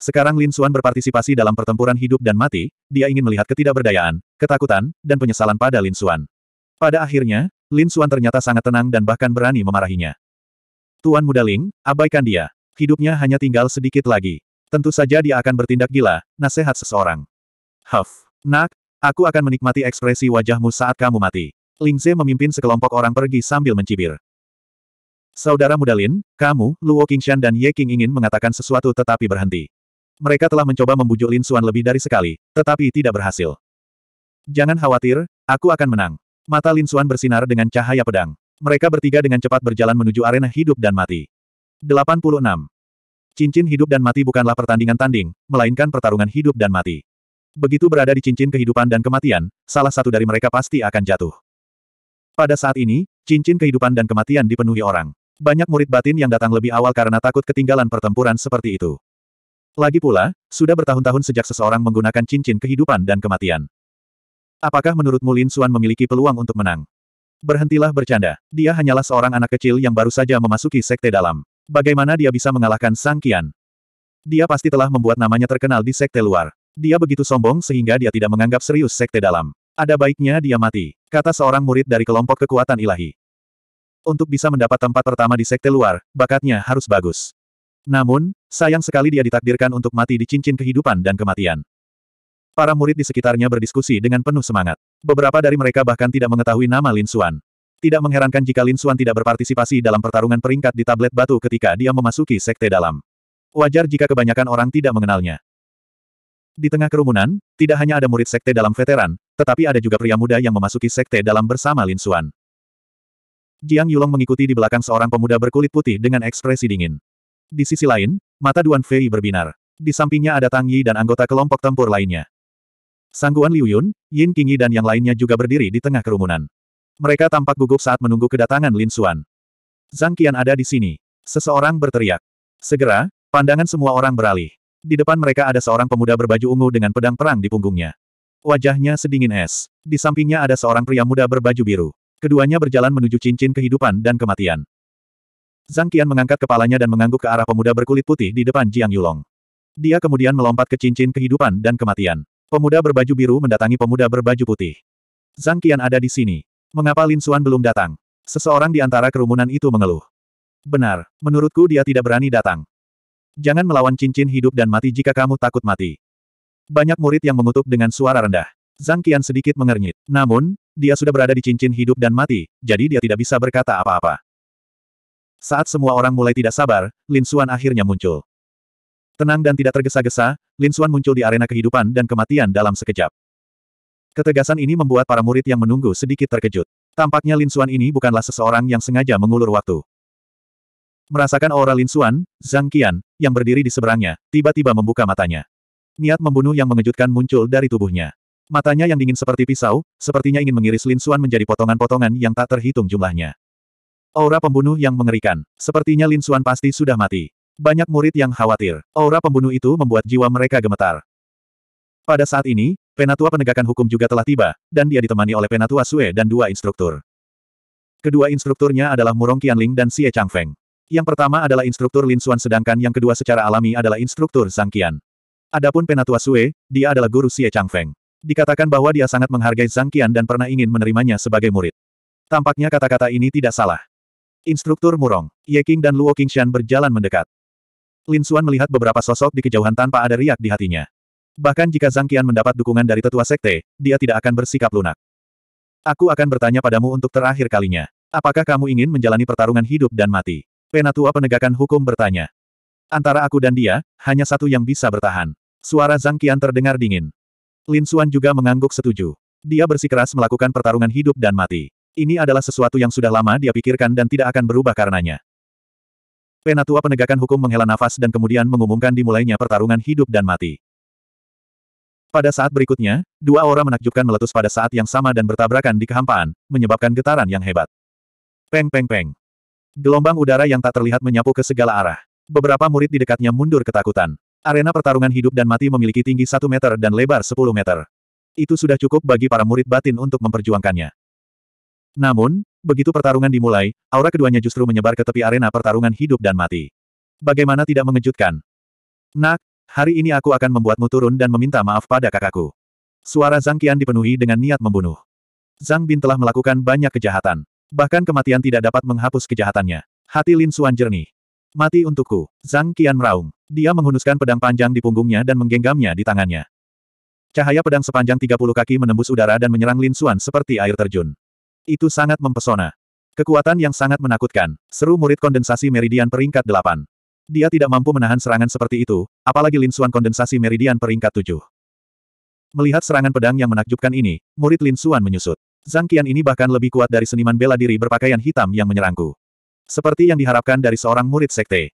Sekarang Lin Xuan berpartisipasi dalam pertempuran hidup dan mati, dia ingin melihat ketidakberdayaan, ketakutan, dan penyesalan pada Lin Xuan. Pada akhirnya, Lin Xuan ternyata sangat tenang dan bahkan berani memarahinya. Tuan Muda Ling, abaikan dia. Hidupnya hanya tinggal sedikit lagi. Tentu saja dia akan bertindak gila, nasihat seseorang. Huff. Nak, aku akan menikmati ekspresi wajahmu saat kamu mati. Ling Zhe memimpin sekelompok orang pergi sambil mencibir. Saudara muda Lin, kamu, Luo Qingshan dan Ye Qing ingin mengatakan sesuatu tetapi berhenti. Mereka telah mencoba membujuk Lin Xuan lebih dari sekali, tetapi tidak berhasil. Jangan khawatir, aku akan menang. Mata Lin Xuan bersinar dengan cahaya pedang. Mereka bertiga dengan cepat berjalan menuju arena hidup dan mati. 86. Cincin hidup dan mati bukanlah pertandingan tanding, melainkan pertarungan hidup dan mati. Begitu berada di cincin kehidupan dan kematian, salah satu dari mereka pasti akan jatuh. Pada saat ini, cincin kehidupan dan kematian dipenuhi orang. Banyak murid batin yang datang lebih awal karena takut ketinggalan pertempuran seperti itu. Lagi pula, sudah bertahun-tahun sejak seseorang menggunakan cincin kehidupan dan kematian. Apakah menurutmu Lin Xuan memiliki peluang untuk menang? Berhentilah bercanda. Dia hanyalah seorang anak kecil yang baru saja memasuki sekte dalam. Bagaimana dia bisa mengalahkan Sang Kian? Dia pasti telah membuat namanya terkenal di sekte luar. Dia begitu sombong sehingga dia tidak menganggap serius sekte dalam. Ada baiknya dia mati, kata seorang murid dari kelompok kekuatan ilahi. Untuk bisa mendapat tempat pertama di sekte luar, bakatnya harus bagus. Namun, sayang sekali dia ditakdirkan untuk mati di cincin kehidupan dan kematian. Para murid di sekitarnya berdiskusi dengan penuh semangat. Beberapa dari mereka bahkan tidak mengetahui nama Lin Xuan. Tidak mengherankan jika Lin Xuan tidak berpartisipasi dalam pertarungan peringkat di tablet batu ketika dia memasuki sekte dalam. Wajar jika kebanyakan orang tidak mengenalnya. Di tengah kerumunan, tidak hanya ada murid sekte dalam veteran, tetapi ada juga pria muda yang memasuki sekte dalam bersama Lin Xuan. Jiang Yulong mengikuti di belakang seorang pemuda berkulit putih dengan ekspresi dingin. Di sisi lain, mata Duan Fei berbinar. Di sampingnya ada Tang Yi dan anggota kelompok tempur lainnya. Sangguan Liu Yun, Yin Qingyi dan yang lainnya juga berdiri di tengah kerumunan. Mereka tampak gugup saat menunggu kedatangan Lin Xuan. Zhang Qian ada di sini. Seseorang berteriak. Segera, pandangan semua orang beralih. Di depan mereka ada seorang pemuda berbaju ungu dengan pedang perang di punggungnya. Wajahnya sedingin es. Di sampingnya ada seorang pria muda berbaju biru. Keduanya berjalan menuju cincin kehidupan dan kematian. Zhang Qian mengangkat kepalanya dan mengangguk ke arah pemuda berkulit putih di depan Jiang Yulong. Dia kemudian melompat ke cincin kehidupan dan kematian. Pemuda berbaju biru mendatangi pemuda berbaju putih. Zhang Qian ada di sini. Mengapa Lin Xuan belum datang? Seseorang di antara kerumunan itu mengeluh. Benar, menurutku dia tidak berani datang. Jangan melawan cincin hidup dan mati jika kamu takut mati. Banyak murid yang mengutuk dengan suara rendah. Zhang Qian sedikit mengernyit. Namun, dia sudah berada di cincin hidup dan mati, jadi dia tidak bisa berkata apa-apa. Saat semua orang mulai tidak sabar, Lin Xuan akhirnya muncul. Tenang dan tidak tergesa-gesa, Lin Xuan muncul di arena kehidupan dan kematian dalam sekejap. Ketegasan ini membuat para murid yang menunggu sedikit terkejut. Tampaknya Lin Xuan ini bukanlah seseorang yang sengaja mengulur waktu. Merasakan aura Lin Xuan, Zhang Qian, yang berdiri di seberangnya, tiba-tiba membuka matanya. Niat membunuh yang mengejutkan muncul dari tubuhnya. Matanya yang dingin seperti pisau, sepertinya ingin mengiris Lin Xuan menjadi potongan-potongan yang tak terhitung jumlahnya. Aura pembunuh yang mengerikan. Sepertinya Lin Xuan pasti sudah mati. Banyak murid yang khawatir. Aura pembunuh itu membuat jiwa mereka gemetar. Pada saat ini, Penatua Penegakan Hukum juga telah tiba, dan dia ditemani oleh Penatua Sue dan dua instruktur. Kedua instrukturnya adalah Murong Qianling dan Xie Changfeng. Yang pertama adalah instruktur Lin Xuan sedangkan yang kedua secara alami adalah instruktur Zhang Qian. Adapun Penatua Sue, dia adalah guru Xie Changfeng. Dikatakan bahwa dia sangat menghargai Zhang Qian dan pernah ingin menerimanya sebagai murid. Tampaknya kata-kata ini tidak salah. Instruktur Murong, Ye Qing, dan Luo Qingshan berjalan mendekat. Lin Xuan melihat beberapa sosok di kejauhan tanpa ada riak di hatinya. Bahkan jika Zhang Qian mendapat dukungan dari tetua sekte, dia tidak akan bersikap lunak. Aku akan bertanya padamu untuk terakhir kalinya. Apakah kamu ingin menjalani pertarungan hidup dan mati? Penatua penegakan hukum bertanya. Antara aku dan dia, hanya satu yang bisa bertahan. Suara Zhang Qian terdengar dingin. Lin Xuan juga mengangguk setuju. Dia bersikeras melakukan pertarungan hidup dan mati. Ini adalah sesuatu yang sudah lama dia pikirkan dan tidak akan berubah karenanya. Penatua penegakan hukum menghela nafas dan kemudian mengumumkan dimulainya pertarungan hidup dan mati. Pada saat berikutnya, dua aura menakjubkan meletus pada saat yang sama dan bertabrakan di kehampaan, menyebabkan getaran yang hebat. Peng peng peng. Gelombang udara yang tak terlihat menyapu ke segala arah. Beberapa murid di dekatnya mundur ketakutan. Arena pertarungan hidup dan mati memiliki tinggi 1 meter dan lebar 10 meter. Itu sudah cukup bagi para murid batin untuk memperjuangkannya. Namun, Begitu pertarungan dimulai, aura keduanya justru menyebar ke tepi arena pertarungan hidup dan mati. Bagaimana tidak mengejutkan? Nak, hari ini aku akan membuatmu turun dan meminta maaf pada kakakku. Suara Zhang Qian dipenuhi dengan niat membunuh. Zhang Bin telah melakukan banyak kejahatan. Bahkan kematian tidak dapat menghapus kejahatannya. Hati Lin Suan jernih. Mati untukku. Zhang Qian meraung. Dia menghunuskan pedang panjang di punggungnya dan menggenggamnya di tangannya. Cahaya pedang sepanjang 30 kaki menembus udara dan menyerang Lin Suan seperti air terjun. Itu sangat mempesona. Kekuatan yang sangat menakutkan, seru murid kondensasi meridian peringkat 8. Dia tidak mampu menahan serangan seperti itu, apalagi linsuan kondensasi meridian peringkat 7. Melihat serangan pedang yang menakjubkan ini, murid linsuan menyusut. Zhang Qian ini bahkan lebih kuat dari seniman bela diri berpakaian hitam yang menyerangku. Seperti yang diharapkan dari seorang murid sekte.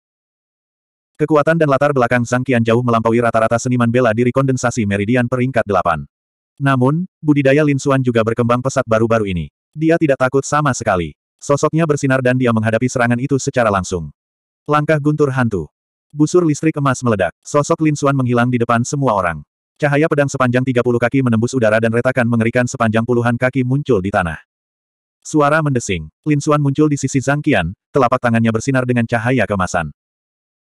Kekuatan dan latar belakang Zhang Qian jauh melampaui rata-rata seniman bela diri kondensasi meridian peringkat 8. Namun, budidaya Lin Xuan juga berkembang pesat baru-baru ini. Dia tidak takut sama sekali. Sosoknya bersinar dan dia menghadapi serangan itu secara langsung. Langkah guntur hantu. Busur listrik emas meledak. Sosok Lin Xuan menghilang di depan semua orang. Cahaya pedang sepanjang 30 kaki menembus udara dan retakan mengerikan sepanjang puluhan kaki muncul di tanah. Suara mendesing. Lin Xuan muncul di sisi Zhang Qian, telapak tangannya bersinar dengan cahaya kemasan.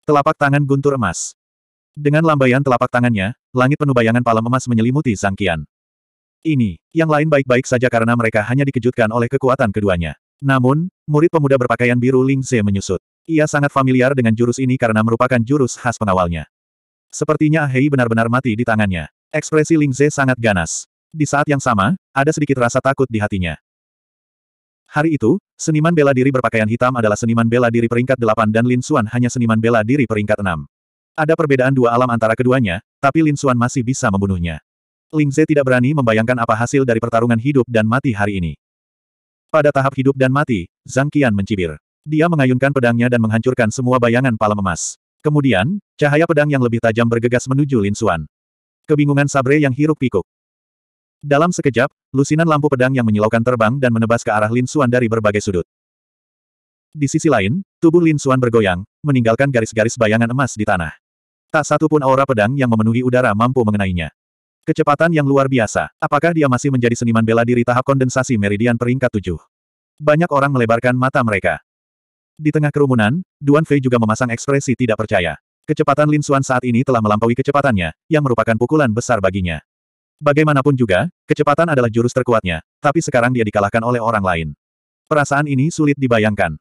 Telapak tangan guntur emas. Dengan lambaian telapak tangannya, langit penuh bayangan palem emas menyelimuti Zhang Qian ini. Yang lain baik-baik saja karena mereka hanya dikejutkan oleh kekuatan keduanya. Namun, murid pemuda berpakaian biru Ling Ze menyusut. Ia sangat familiar dengan jurus ini karena merupakan jurus khas pengawalnya. Sepertinya Hei benar-benar mati di tangannya. Ekspresi Ling Ze sangat ganas. Di saat yang sama, ada sedikit rasa takut di hatinya. Hari itu, seniman bela diri berpakaian hitam adalah seniman bela diri peringkat 8 dan Lin Xuan hanya seniman bela diri peringkat 6. Ada perbedaan dua alam antara keduanya, tapi Lin Xuan masih bisa membunuhnya. Ling Ze tidak berani membayangkan apa hasil dari pertarungan hidup dan mati hari ini. Pada tahap hidup dan mati, Zhang Qian mencibir. Dia mengayunkan pedangnya dan menghancurkan semua bayangan palem emas. Kemudian, cahaya pedang yang lebih tajam bergegas menuju Lin Xuan. Kebingungan Sabre yang hiruk pikuk. Dalam sekejap, lusinan lampu pedang yang menyilaukan terbang dan menebas ke arah Lin Xuan dari berbagai sudut. Di sisi lain, tubuh Lin Xuan bergoyang, meninggalkan garis-garis bayangan emas di tanah. Tak satu pun aura pedang yang memenuhi udara mampu mengenainya. Kecepatan yang luar biasa. Apakah dia masih menjadi seniman bela diri tahap kondensasi meridian peringkat tujuh? Banyak orang melebarkan mata mereka. Di tengah kerumunan, Duan Fei juga memasang ekspresi tidak percaya. Kecepatan Lin Xuan saat ini telah melampaui kecepatannya, yang merupakan pukulan besar baginya. Bagaimanapun juga, kecepatan adalah jurus terkuatnya, tapi sekarang dia dikalahkan oleh orang lain. Perasaan ini sulit dibayangkan.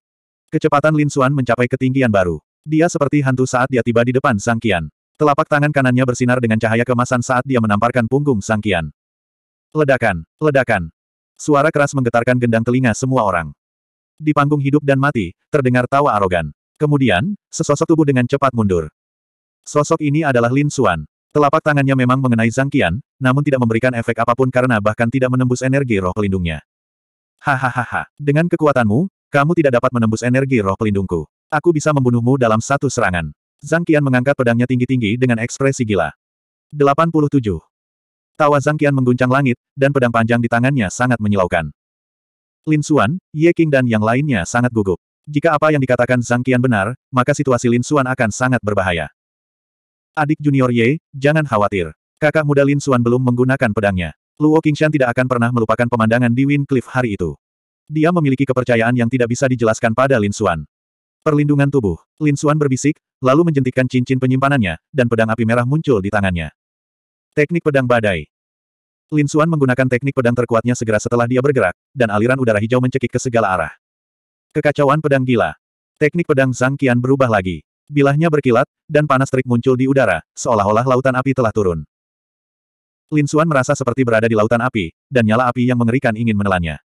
Kecepatan Lin Xuan mencapai ketinggian baru. Dia seperti hantu saat dia tiba di depan Sang Qian. Telapak tangan kanannya bersinar dengan cahaya kemasan saat dia menamparkan punggung Sangkian. Ledakan, ledakan. Suara keras menggetarkan gendang telinga semua orang. Di panggung hidup dan mati, terdengar tawa arogan. Kemudian, sesosok tubuh dengan cepat mundur. Sosok ini adalah Lin Suan. Telapak tangannya memang mengenai Zangkian, namun tidak memberikan efek apapun karena bahkan tidak menembus energi roh pelindungnya. Hahaha, dengan kekuatanmu, kamu tidak dapat menembus energi roh pelindungku. Aku bisa membunuhmu dalam satu serangan. Zhang Qian mengangkat pedangnya tinggi-tinggi dengan ekspresi gila. 87. Tawa Zhang Qian mengguncang langit, dan pedang panjang di tangannya sangat menyilaukan. Lin Xuan, Ye Qing dan yang lainnya sangat gugup. Jika apa yang dikatakan Zhang Qian benar, maka situasi Lin Xuan akan sangat berbahaya. Adik junior Ye, jangan khawatir. Kakak muda Lin Xuan belum menggunakan pedangnya. Luo Qingshan tidak akan pernah melupakan pemandangan di Wind Cliff hari itu. Dia memiliki kepercayaan yang tidak bisa dijelaskan pada Lin Xuan. Perlindungan tubuh. Lin Xuan berbisik, lalu menjentikkan cincin penyimpanannya, dan pedang api merah muncul di tangannya. Teknik pedang badai. Lin Xuan menggunakan teknik pedang terkuatnya segera setelah dia bergerak, dan aliran udara hijau mencekik ke segala arah. Kekacauan pedang gila. Teknik pedang Zhang Qian berubah lagi. Bilahnya berkilat, dan panas terik muncul di udara, seolah-olah lautan api telah turun. Lin Xuan merasa seperti berada di lautan api, dan nyala api yang mengerikan ingin menelannya.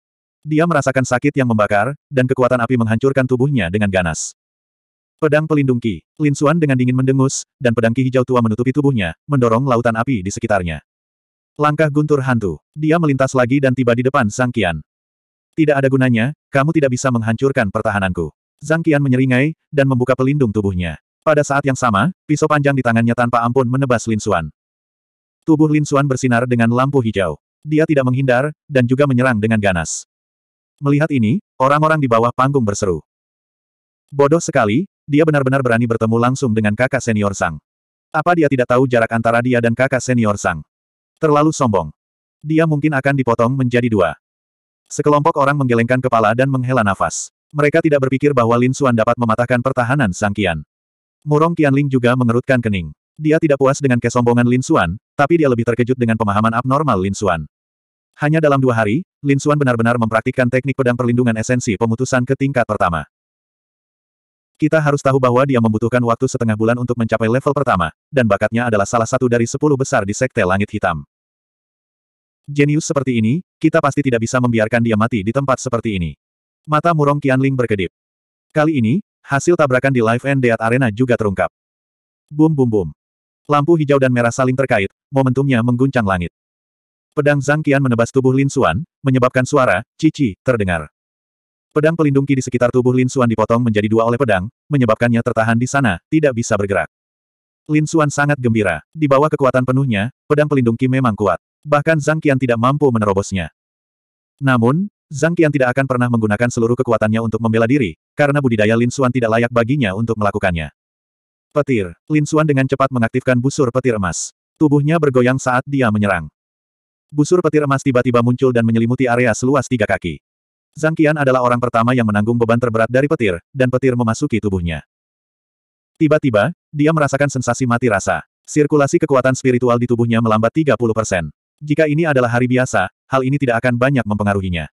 Dia merasakan sakit yang membakar, dan kekuatan api menghancurkan tubuhnya dengan ganas. Pedang pelindung Ki, Lin Suan dengan dingin mendengus, dan pedang Ki hijau tua menutupi tubuhnya, mendorong lautan api di sekitarnya. Langkah guntur hantu, dia melintas lagi dan tiba di depan Zhang Qian. Tidak ada gunanya, kamu tidak bisa menghancurkan pertahananku. Zhang Qian menyeringai, dan membuka pelindung tubuhnya. Pada saat yang sama, pisau panjang di tangannya tanpa ampun menebas Lin Suan. Tubuh Lin Suan bersinar dengan lampu hijau. Dia tidak menghindar, dan juga menyerang dengan ganas. Melihat ini, orang-orang di bawah panggung berseru. Bodoh sekali, dia benar-benar berani bertemu langsung dengan kakak senior Sang. Apa dia tidak tahu jarak antara dia dan kakak senior Sang? Terlalu sombong. Dia mungkin akan dipotong menjadi dua. Sekelompok orang menggelengkan kepala dan menghela nafas. Mereka tidak berpikir bahwa Lin Xuan dapat mematahkan pertahanan Sang Kian. Murong Qianling juga mengerutkan kening. Dia tidak puas dengan kesombongan Lin Xuan, tapi dia lebih terkejut dengan pemahaman abnormal Lin Xuan. Hanya dalam dua hari, Lin Xuan benar-benar mempraktikkan teknik pedang perlindungan esensi pemutusan ke tingkat pertama. Kita harus tahu bahwa dia membutuhkan waktu setengah bulan untuk mencapai level pertama, dan bakatnya adalah salah satu dari sepuluh besar di Sekte Langit Hitam. Jenius seperti ini, kita pasti tidak bisa membiarkan dia mati di tempat seperti ini. Mata murong Qianling berkedip. Kali ini, hasil tabrakan di Live and Dead Arena juga terungkap. Bum bum bum. Lampu hijau dan merah saling terkait, momentumnya mengguncang langit. Pedang Zhang Qian menebas tubuh Lin Xuan, menyebabkan suara, cici, terdengar. Pedang pelindung ki di sekitar tubuh Lin Xuan dipotong menjadi dua oleh pedang, menyebabkannya tertahan di sana, tidak bisa bergerak. Lin Xuan sangat gembira. Di bawah kekuatan penuhnya, pedang pelindung ki memang kuat. Bahkan Zhang Qian tidak mampu menerobosnya. Namun, Zhang Qian tidak akan pernah menggunakan seluruh kekuatannya untuk membela diri, karena budidaya Lin Xuan tidak layak baginya untuk melakukannya. Petir. Lin Xuan dengan cepat mengaktifkan busur petir emas. Tubuhnya bergoyang saat dia menyerang. Busur petir emas tiba-tiba muncul dan menyelimuti area seluas tiga kaki. Zhang Qian adalah orang pertama yang menanggung beban terberat dari petir, dan petir memasuki tubuhnya. Tiba-tiba, dia merasakan sensasi mati rasa. Sirkulasi kekuatan spiritual di tubuhnya melambat 30 persen. Jika ini adalah hari biasa, hal ini tidak akan banyak mempengaruhinya.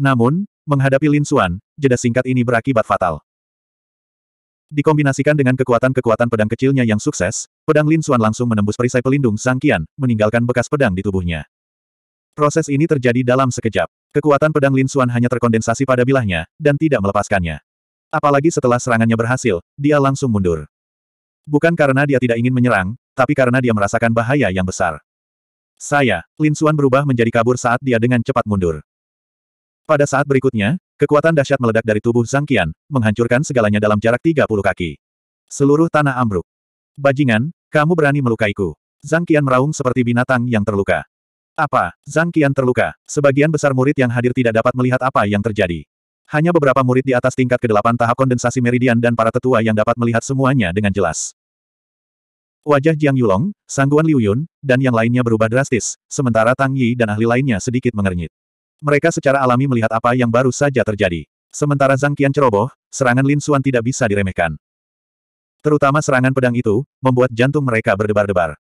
Namun, menghadapi Lin Xuan, jeda singkat ini berakibat fatal. Dikombinasikan dengan kekuatan-kekuatan pedang kecilnya yang sukses, pedang Lin Xuan langsung menembus perisai pelindung Zhang Qian, meninggalkan bekas pedang di tubuhnya. Proses ini terjadi dalam sekejap. Kekuatan pedang Lin Xuan hanya terkondensasi pada bilahnya, dan tidak melepaskannya. Apalagi setelah serangannya berhasil, dia langsung mundur. Bukan karena dia tidak ingin menyerang, tapi karena dia merasakan bahaya yang besar. Saya, Lin Xuan berubah menjadi kabur saat dia dengan cepat mundur. Pada saat berikutnya, kekuatan dahsyat meledak dari tubuh Zhang Qian, menghancurkan segalanya dalam jarak 30 kaki. Seluruh tanah ambruk. Bajingan, kamu berani melukaiku. Zhang Qian meraung seperti binatang yang terluka. Apa? Zhang Qian terluka. Sebagian besar murid yang hadir tidak dapat melihat apa yang terjadi. Hanya beberapa murid di atas tingkat ke-8 tahap kondensasi meridian dan para tetua yang dapat melihat semuanya dengan jelas. Wajah Jiang Yulong, Sangguan Liu Yun, dan yang lainnya berubah drastis, sementara Tang Yi dan ahli lainnya sedikit mengernyit. Mereka secara alami melihat apa yang baru saja terjadi. Sementara Zhang Qian ceroboh, serangan Lin Xuan tidak bisa diremehkan. Terutama serangan pedang itu, membuat jantung mereka berdebar-debar.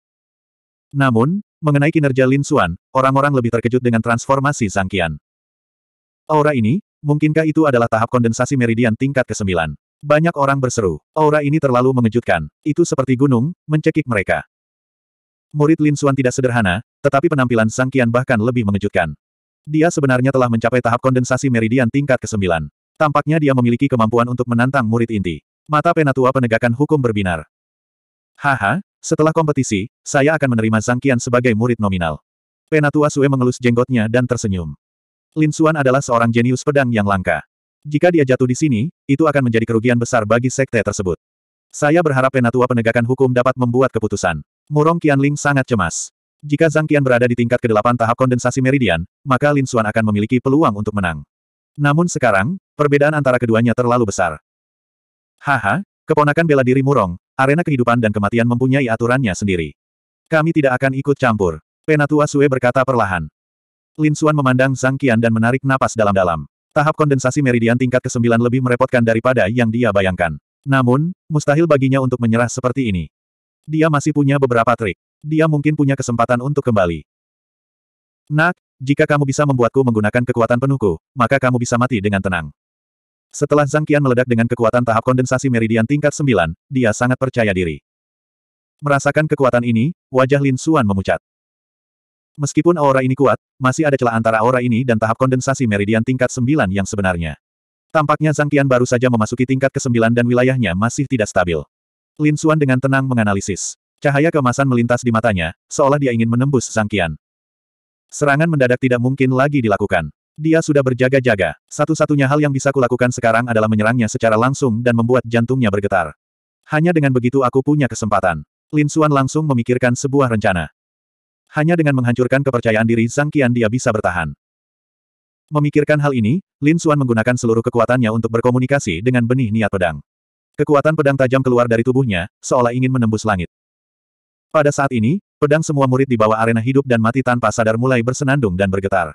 Namun, mengenai kinerja Lin Xuan, orang-orang lebih terkejut dengan transformasi Zhang Qian. Aura ini, mungkinkah itu adalah tahap kondensasi meridian tingkat ke-9? Banyak orang berseru, aura ini terlalu mengejutkan, itu seperti gunung, mencekik mereka. Murid Lin Xuan tidak sederhana, tetapi penampilan Zhang Qian bahkan lebih mengejutkan. Dia sebenarnya telah mencapai tahap kondensasi meridian tingkat ke-9. Tampaknya dia memiliki kemampuan untuk menantang murid inti. Mata penatua penegakan hukum berbinar. Haha, setelah kompetisi, saya akan menerima Zhang Qian sebagai murid nominal. Penatua Sue mengelus jenggotnya dan tersenyum. Lin Xuan adalah seorang jenius pedang yang langka. Jika dia jatuh di sini, itu akan menjadi kerugian besar bagi sekte tersebut. Saya berharap penatua penegakan hukum dapat membuat keputusan. Murong Qianling sangat cemas. Jika Zhang Qian berada di tingkat kedelapan tahap kondensasi meridian, maka Lin Xuan akan memiliki peluang untuk menang. Namun sekarang, perbedaan antara keduanya terlalu besar. Haha, keponakan bela diri Murong, Arena kehidupan dan kematian mempunyai aturannya sendiri. Kami tidak akan ikut campur. Penatua Sue berkata perlahan. Lin Xuan memandang Zhang Qian dan menarik napas dalam-dalam. Tahap kondensasi meridian tingkat ke-9 lebih merepotkan daripada yang dia bayangkan. Namun, mustahil baginya untuk menyerah seperti ini. Dia masih punya beberapa trik. Dia mungkin punya kesempatan untuk kembali. Nak, jika kamu bisa membuatku menggunakan kekuatan penuhku, maka kamu bisa mati dengan tenang. Setelah Zhang Qian meledak dengan kekuatan tahap kondensasi meridian tingkat 9, dia sangat percaya diri. Merasakan kekuatan ini, wajah Lin Xuan memucat. Meskipun aura ini kuat, masih ada celah antara aura ini dan tahap kondensasi meridian tingkat 9 yang sebenarnya. Tampaknya Zhang Qian baru saja memasuki tingkat ke-9 dan wilayahnya masih tidak stabil. Lin Xuan dengan tenang menganalisis. Cahaya kemasan melintas di matanya, seolah dia ingin menembus Zhang Qian. Serangan mendadak tidak mungkin lagi dilakukan. Dia sudah berjaga-jaga. Satu-satunya hal yang bisa kulakukan sekarang adalah menyerangnya secara langsung dan membuat jantungnya bergetar. Hanya dengan begitu aku punya kesempatan. Lin Xuan langsung memikirkan sebuah rencana. Hanya dengan menghancurkan kepercayaan diri Zhang Qian dia bisa bertahan. Memikirkan hal ini, Lin Xuan menggunakan seluruh kekuatannya untuk berkomunikasi dengan benih niat pedang. Kekuatan pedang tajam keluar dari tubuhnya, seolah ingin menembus langit. Pada saat ini, pedang semua murid di bawah arena hidup dan mati tanpa sadar mulai bersenandung dan bergetar.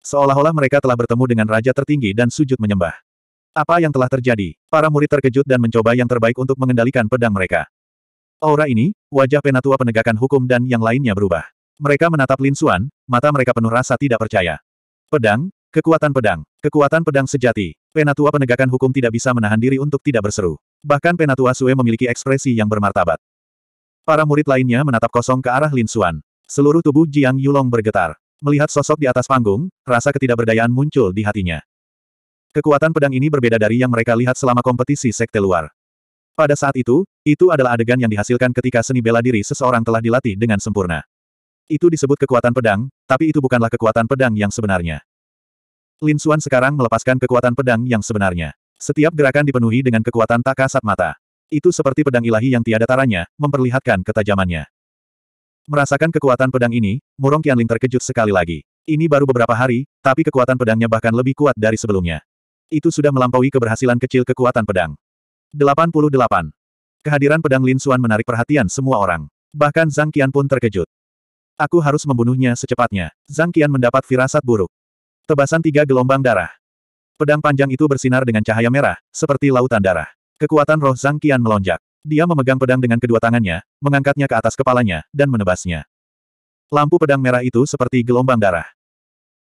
Seolah-olah mereka telah bertemu dengan raja tertinggi dan sujud menyembah. Apa yang telah terjadi? Para murid terkejut dan mencoba yang terbaik untuk mengendalikan pedang mereka. Aura ini, wajah penatua penegakan hukum dan yang lainnya berubah. Mereka menatap Lin Xuan, mata mereka penuh rasa tidak percaya. Pedang, kekuatan pedang, kekuatan pedang sejati. Penatua penegakan hukum tidak bisa menahan diri untuk tidak berseru. Bahkan penatua Sue memiliki ekspresi yang bermartabat. Para murid lainnya menatap kosong ke arah Lin Xuan. Seluruh tubuh Jiang Yulong bergetar. Melihat sosok di atas panggung, rasa ketidakberdayaan muncul di hatinya. Kekuatan pedang ini berbeda dari yang mereka lihat selama kompetisi sekte luar. Pada saat itu, itu adalah adegan yang dihasilkan ketika seni bela diri seseorang telah dilatih dengan sempurna. Itu disebut kekuatan pedang, tapi itu bukanlah kekuatan pedang yang sebenarnya. Lin Xuan sekarang melepaskan kekuatan pedang yang sebenarnya. Setiap gerakan dipenuhi dengan kekuatan tak kasat mata. Itu seperti pedang ilahi yang tiada taranya, memperlihatkan ketajamannya. Merasakan kekuatan pedang ini, Murong Qianling terkejut sekali lagi. Ini baru beberapa hari, tapi kekuatan pedangnya bahkan lebih kuat dari sebelumnya. Itu sudah melampaui keberhasilan kecil kekuatan pedang. 88. Kehadiran pedang Lin Suan menarik perhatian semua orang. Bahkan Zhang Qian pun terkejut. Aku harus membunuhnya secepatnya. Zhang Qian mendapat firasat buruk. Tebasan tiga gelombang darah. Pedang panjang itu bersinar dengan cahaya merah, seperti lautan darah. Kekuatan roh Zhang Qian melonjak. Dia memegang pedang dengan kedua tangannya, mengangkatnya ke atas kepalanya, dan menebasnya. Lampu pedang merah itu seperti gelombang darah.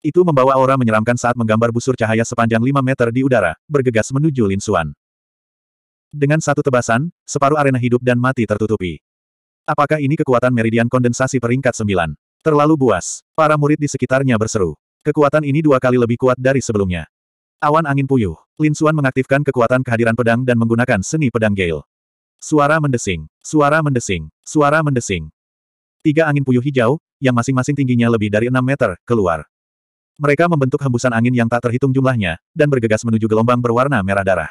Itu membawa aura menyeramkan saat menggambar busur cahaya sepanjang 5 meter di udara, bergegas menuju Lin Xuan. Dengan satu tebasan, separuh arena hidup dan mati tertutupi. Apakah ini kekuatan meridian kondensasi peringkat 9? Terlalu buas. Para murid di sekitarnya berseru. Kekuatan ini dua kali lebih kuat dari sebelumnya. Awan angin puyuh. Lin Xuan mengaktifkan kekuatan kehadiran pedang dan menggunakan seni pedang Gale. Suara mendesing, suara mendesing, suara mendesing. Tiga angin puyuh hijau, yang masing-masing tingginya lebih dari enam meter, keluar. Mereka membentuk hembusan angin yang tak terhitung jumlahnya, dan bergegas menuju gelombang berwarna merah darah.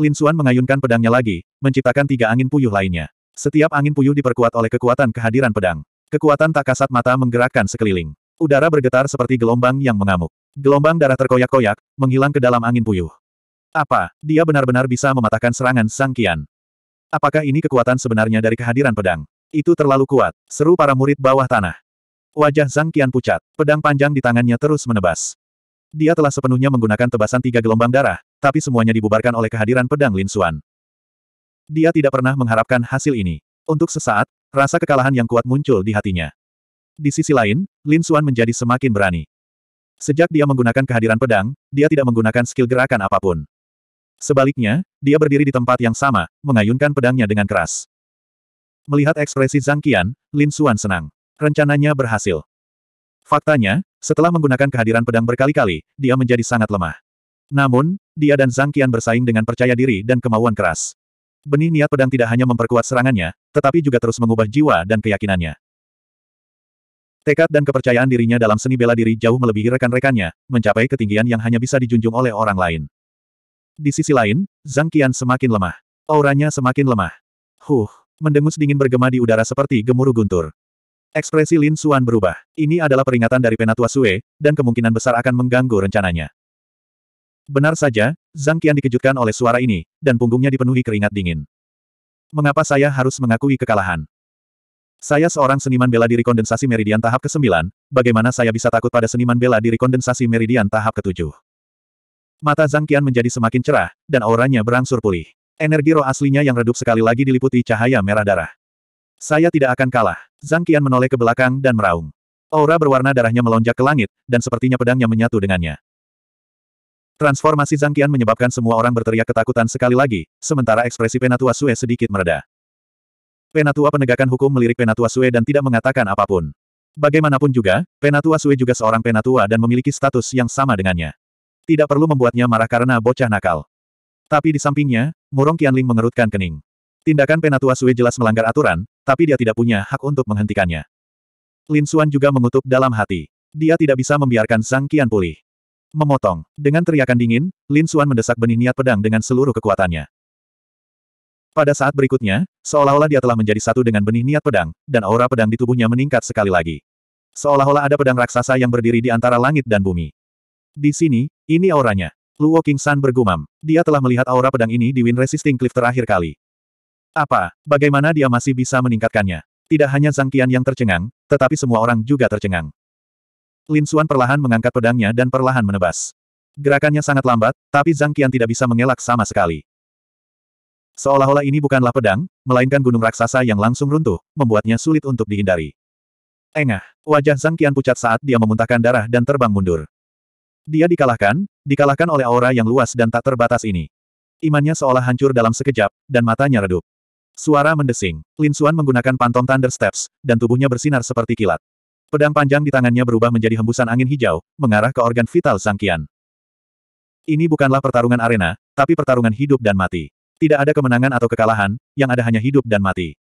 Lin Xuan mengayunkan pedangnya lagi, menciptakan tiga angin puyuh lainnya. Setiap angin puyuh diperkuat oleh kekuatan kehadiran pedang. Kekuatan tak kasat mata menggerakkan sekeliling. Udara bergetar seperti gelombang yang mengamuk. Gelombang darah terkoyak-koyak, menghilang ke dalam angin puyuh. Apa, dia benar-benar bisa mematahkan serangan Sang Qian? Apakah ini kekuatan sebenarnya dari kehadiran pedang? Itu terlalu kuat, seru para murid bawah tanah. Wajah Zhang Qian pucat, pedang panjang di tangannya terus menebas. Dia telah sepenuhnya menggunakan tebasan tiga gelombang darah, tapi semuanya dibubarkan oleh kehadiran pedang Lin Xuan. Dia tidak pernah mengharapkan hasil ini. Untuk sesaat, rasa kekalahan yang kuat muncul di hatinya. Di sisi lain, Lin Xuan menjadi semakin berani. Sejak dia menggunakan kehadiran pedang, dia tidak menggunakan skill gerakan apapun. Sebaliknya, dia berdiri di tempat yang sama, mengayunkan pedangnya dengan keras. Melihat ekspresi Zhang Qian, Lin Xuan senang. Rencananya berhasil. Faktanya, setelah menggunakan kehadiran pedang berkali-kali, dia menjadi sangat lemah. Namun, dia dan Zhang Qian bersaing dengan percaya diri dan kemauan keras. Benih niat pedang tidak hanya memperkuat serangannya, tetapi juga terus mengubah jiwa dan keyakinannya. Tekad dan kepercayaan dirinya dalam seni bela diri jauh melebihi rekan-rekannya, mencapai ketinggian yang hanya bisa dijunjung oleh orang lain. Di sisi lain, Zhang Qian semakin lemah. Auranya semakin lemah. Huh, mendengus dingin bergema di udara seperti gemuruh guntur. Ekspresi Lin Xuan berubah. Ini adalah peringatan dari Penatua Sue, dan kemungkinan besar akan mengganggu rencananya. Benar saja, Zhang Qian dikejutkan oleh suara ini, dan punggungnya dipenuhi keringat dingin. Mengapa saya harus mengakui kekalahan? Saya seorang seniman bela diri kondensasi meridian tahap ke-9, bagaimana saya bisa takut pada seniman bela diri kondensasi meridian tahap ke-7? Mata Zhang Qian menjadi semakin cerah, dan auranya berangsur pulih. Energi roh aslinya yang redup sekali lagi diliputi cahaya merah darah. Saya tidak akan kalah. Zhang Qian menoleh ke belakang dan meraung. Aura berwarna darahnya melonjak ke langit, dan sepertinya pedangnya menyatu dengannya. Transformasi Zhang Qian menyebabkan semua orang berteriak ketakutan sekali lagi, sementara ekspresi Penatua Sue sedikit mereda. Penatua penegakan hukum melirik Penatua Sue dan tidak mengatakan apapun. Bagaimanapun juga, Penatua Sue juga seorang Penatua dan memiliki status yang sama dengannya. Tidak perlu membuatnya marah karena bocah nakal. Tapi di sampingnya, Murong Qianling mengerutkan kening. Tindakan Penatua Sui jelas melanggar aturan, tapi dia tidak punya hak untuk menghentikannya. Lin Xuan juga mengutuk dalam hati. Dia tidak bisa membiarkan Sang kian pulih. Memotong. Dengan teriakan dingin, Lin Xuan mendesak benih niat pedang dengan seluruh kekuatannya. Pada saat berikutnya, seolah-olah dia telah menjadi satu dengan benih niat pedang, dan aura pedang di tubuhnya meningkat sekali lagi. Seolah-olah ada pedang raksasa yang berdiri di antara langit dan bumi. Di sini, ini auranya. Luo King San bergumam. Dia telah melihat aura pedang ini di Wind Resisting Cliff terakhir kali. Apa? Bagaimana dia masih bisa meningkatkannya? Tidak hanya Zhang Qian yang tercengang, tetapi semua orang juga tercengang. Lin Xuan perlahan mengangkat pedangnya dan perlahan menebas. Gerakannya sangat lambat, tapi Zhang Qian tidak bisa mengelak sama sekali. Seolah-olah ini bukanlah pedang, melainkan gunung raksasa yang langsung runtuh, membuatnya sulit untuk dihindari. Engah, wajah Zhang Qian pucat saat dia memuntahkan darah dan terbang mundur. Dia dikalahkan, dikalahkan oleh aura yang luas dan tak terbatas ini. Imannya seolah hancur dalam sekejap, dan matanya redup. Suara mendesing. Lin Xuan menggunakan pantom Thunder Steps, dan tubuhnya bersinar seperti kilat. Pedang panjang di tangannya berubah menjadi hembusan angin hijau, mengarah ke organ vital Kian. Ini bukanlah pertarungan arena, tapi pertarungan hidup dan mati. Tidak ada kemenangan atau kekalahan, yang ada hanya hidup dan mati.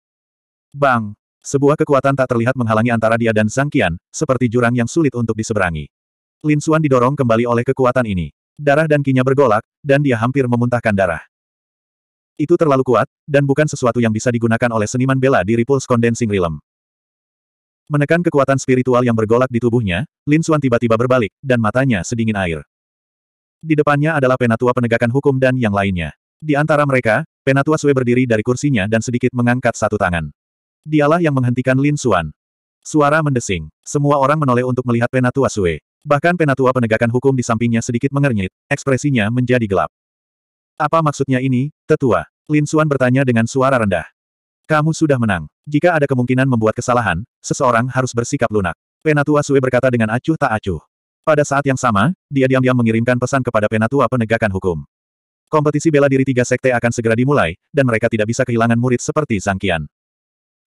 Bang! Sebuah kekuatan tak terlihat menghalangi antara dia dan Kian, seperti jurang yang sulit untuk diseberangi. Lin Xuan didorong kembali oleh kekuatan ini. Darah dan kinya bergolak, dan dia hampir memuntahkan darah. Itu terlalu kuat, dan bukan sesuatu yang bisa digunakan oleh seniman bela diri Pulse Condensing Realm. Menekan kekuatan spiritual yang bergolak di tubuhnya, Lin Xuan tiba-tiba berbalik, dan matanya sedingin air. Di depannya adalah penatua penegakan hukum dan yang lainnya. Di antara mereka, penatua Sue berdiri dari kursinya dan sedikit mengangkat satu tangan. Dialah yang menghentikan Lin Xuan. Suara mendesing. Semua orang menoleh untuk melihat penatua Sue. Bahkan penatua penegakan hukum di sampingnya sedikit mengernyit, ekspresinya menjadi gelap. Apa maksudnya ini, tetua? Lin Suan bertanya dengan suara rendah. Kamu sudah menang. Jika ada kemungkinan membuat kesalahan, seseorang harus bersikap lunak. Penatua Sue berkata dengan acuh tak acuh. Pada saat yang sama, dia diam-diam mengirimkan pesan kepada penatua penegakan hukum. Kompetisi bela diri tiga sekte akan segera dimulai, dan mereka tidak bisa kehilangan murid seperti Zhang Qian.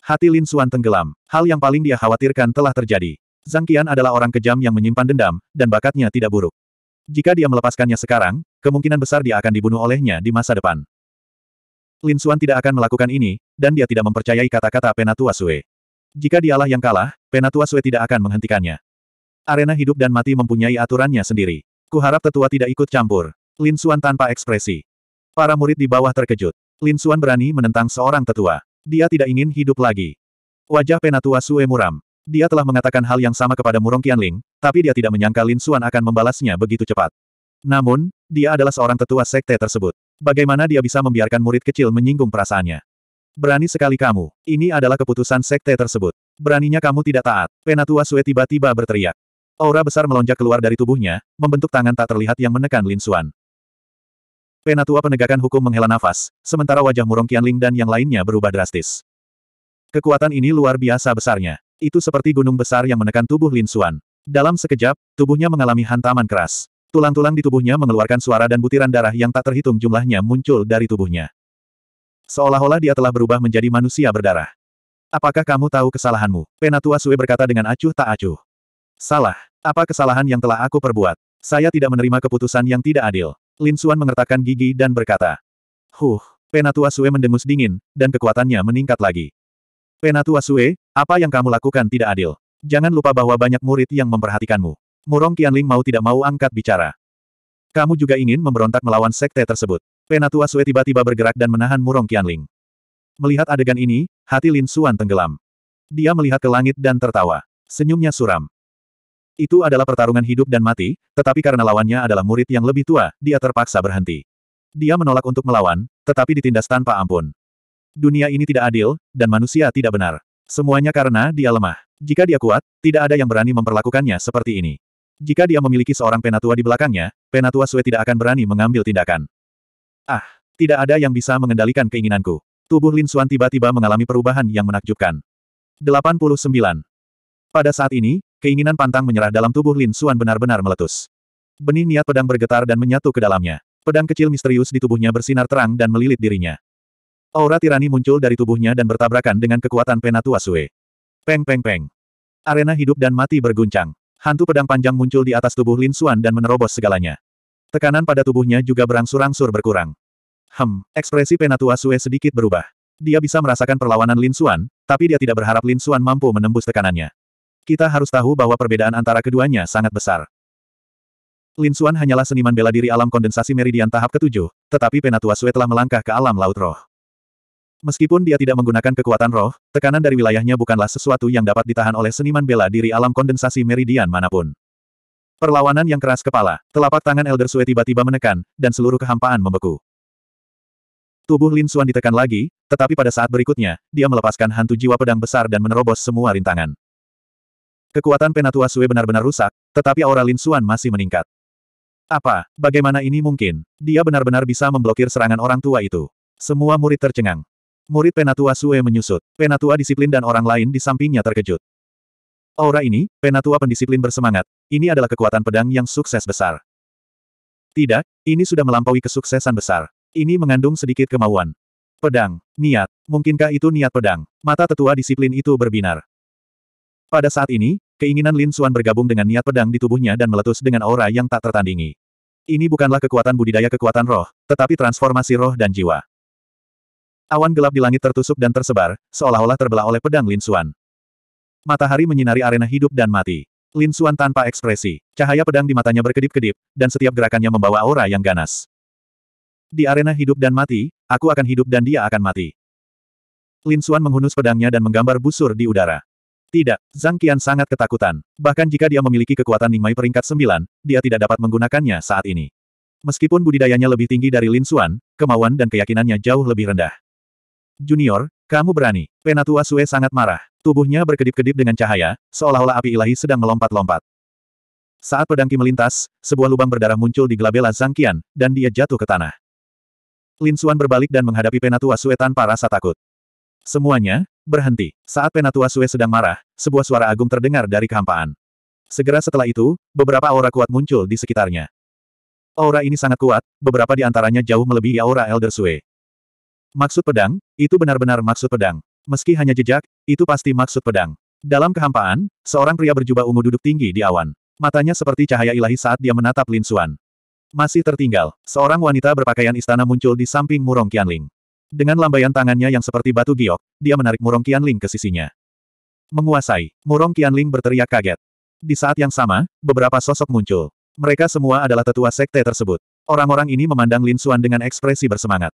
Hati Lin Suan tenggelam. Hal yang paling dia khawatirkan telah terjadi. Zhang Qian adalah orang kejam yang menyimpan dendam, dan bakatnya tidak buruk. Jika dia melepaskannya sekarang, kemungkinan besar dia akan dibunuh olehnya di masa depan. Lin Xuan tidak akan melakukan ini, dan dia tidak mempercayai kata-kata Penatua Sue. Jika dialah yang kalah, Penatua Sue tidak akan menghentikannya. Arena hidup dan mati mempunyai aturannya sendiri. Kuharap tetua tidak ikut campur. Lin Xuan tanpa ekspresi. Para murid di bawah terkejut. Lin Xuan berani menentang seorang tetua. Dia tidak ingin hidup lagi. Wajah Penatua Sue muram. Dia telah mengatakan hal yang sama kepada Murong Qianling, tapi dia tidak menyangka Lin Xuan akan membalasnya begitu cepat. Namun, dia adalah seorang tetua sekte tersebut. Bagaimana dia bisa membiarkan murid kecil menyinggung perasaannya? Berani sekali kamu. Ini adalah keputusan sekte tersebut. Beraninya kamu tidak taat. Penatua Sue tiba-tiba berteriak. Aura besar melonjak keluar dari tubuhnya, membentuk tangan tak terlihat yang menekan Lin Xuan. Penatua penegakan hukum menghela nafas, sementara wajah Murong Qianling dan yang lainnya berubah drastis. Kekuatan ini luar biasa besarnya. Itu seperti gunung besar yang menekan tubuh Lin Xuan. Dalam sekejap, tubuhnya mengalami hantaman keras. Tulang-tulang di tubuhnya mengeluarkan suara dan butiran darah yang tak terhitung jumlahnya muncul dari tubuhnya. Seolah-olah dia telah berubah menjadi manusia berdarah. Apakah kamu tahu kesalahanmu? Penatua Sue berkata dengan acuh tak acuh. Salah. Apa kesalahan yang telah aku perbuat? Saya tidak menerima keputusan yang tidak adil. Lin Xuan mengertakkan gigi dan berkata. Huh. Penatua Sue mendengus dingin, dan kekuatannya meningkat lagi. Penatua Sue, apa yang kamu lakukan tidak adil. Jangan lupa bahwa banyak murid yang memperhatikanmu. Murong Qianling mau tidak mau angkat bicara. Kamu juga ingin memberontak melawan sekte tersebut. Penatua Sue tiba-tiba bergerak dan menahan Murong Qianling. Melihat adegan ini, hati Lin Suan tenggelam. Dia melihat ke langit dan tertawa. Senyumnya suram. Itu adalah pertarungan hidup dan mati, tetapi karena lawannya adalah murid yang lebih tua, dia terpaksa berhenti. Dia menolak untuk melawan, tetapi ditindas tanpa ampun. Dunia ini tidak adil, dan manusia tidak benar. Semuanya karena dia lemah. Jika dia kuat, tidak ada yang berani memperlakukannya seperti ini. Jika dia memiliki seorang penatua di belakangnya, penatua Sue tidak akan berani mengambil tindakan. Ah, tidak ada yang bisa mengendalikan keinginanku. Tubuh Lin Xuan tiba-tiba mengalami perubahan yang menakjubkan. 89. Pada saat ini, keinginan pantang menyerah dalam tubuh Lin Xuan benar-benar meletus. Benih niat pedang bergetar dan menyatu ke dalamnya. Pedang kecil misterius di tubuhnya bersinar terang dan melilit dirinya. Aura tirani muncul dari tubuhnya dan bertabrakan dengan kekuatan Penatua Sue. Peng peng peng. Arena hidup dan mati berguncang. Hantu pedang panjang muncul di atas tubuh Lin Suan dan menerobos segalanya. Tekanan pada tubuhnya juga berangsur-angsur berkurang. Hem, ekspresi Penatua Sue sedikit berubah. Dia bisa merasakan perlawanan Lin Suan, tapi dia tidak berharap Lin Suan mampu menembus tekanannya. Kita harus tahu bahwa perbedaan antara keduanya sangat besar. Lin Suan hanyalah seniman bela diri alam kondensasi meridian tahap ketujuh, tetapi Penatua Sue telah melangkah ke alam laut roh. Meskipun dia tidak menggunakan kekuatan roh, tekanan dari wilayahnya bukanlah sesuatu yang dapat ditahan oleh seniman bela diri alam kondensasi meridian manapun. Perlawanan yang keras kepala, telapak tangan Elder Sue tiba-tiba menekan, dan seluruh kehampaan membeku. Tubuh Lin Suan ditekan lagi, tetapi pada saat berikutnya, dia melepaskan hantu jiwa pedang besar dan menerobos semua rintangan. Kekuatan Penatua Sue benar-benar rusak, tetapi aura Lin Suan masih meningkat. Apa, bagaimana ini mungkin? Dia benar-benar bisa memblokir serangan orang tua itu. Semua murid tercengang. Murid Penatua Sue menyusut. Penatua disiplin dan orang lain di sampingnya terkejut. Aura ini, Penatua pendisiplin bersemangat. Ini adalah kekuatan pedang yang sukses besar. Tidak, ini sudah melampaui kesuksesan besar. Ini mengandung sedikit kemauan. Pedang, niat, mungkinkah itu niat pedang? Mata tetua disiplin itu berbinar. Pada saat ini, keinginan Lin Xuan bergabung dengan niat pedang di tubuhnya dan meletus dengan aura yang tak tertandingi. Ini bukanlah kekuatan budidaya kekuatan roh, tetapi transformasi roh dan jiwa. Awan gelap di langit tertusuk dan tersebar, seolah-olah terbelah oleh pedang Lin Xuan. Matahari menyinari arena hidup dan mati. Lin Xuan tanpa ekspresi. Cahaya pedang di matanya berkedip-kedip, dan setiap gerakannya membawa aura yang ganas. Di arena hidup dan mati, aku akan hidup dan dia akan mati. Lin Xuan menghunus pedangnya dan menggambar busur di udara. Tidak, Zhang Qian sangat ketakutan. Bahkan jika dia memiliki kekuatan Ningmai peringkat 9, dia tidak dapat menggunakannya saat ini. Meskipun budidayanya lebih tinggi dari Lin Xuan, kemauan dan keyakinannya jauh lebih rendah. Junior, kamu berani. Penatua Sue sangat marah. Tubuhnya berkedip-kedip dengan cahaya, seolah-olah api ilahi sedang melompat-lompat. Saat pedangki melintas, sebuah lubang berdarah muncul di gelabela Zhang dan dia jatuh ke tanah. Lin Xuan berbalik dan menghadapi Penatua Sue tanpa rasa takut. Semuanya, berhenti. Saat Penatua Sue sedang marah, sebuah suara agung terdengar dari kehampaan. Segera setelah itu, beberapa aura kuat muncul di sekitarnya. Aura ini sangat kuat, beberapa di antaranya jauh melebihi aura Elder Sue. Maksud pedang, itu benar-benar maksud pedang. Meski hanya jejak, itu pasti maksud pedang. Dalam kehampaan, seorang pria berjubah ungu duduk tinggi di awan. Matanya seperti cahaya ilahi saat dia menatap Lin Xuan. Masih tertinggal, seorang wanita berpakaian istana muncul di samping Murong Qianling. Dengan lambaian tangannya yang seperti batu giok, dia menarik Murong Qianling ke sisinya. Menguasai, Murong Qianling berteriak kaget. Di saat yang sama, beberapa sosok muncul. Mereka semua adalah tetua sekte tersebut. Orang-orang ini memandang Lin Xuan dengan ekspresi bersemangat.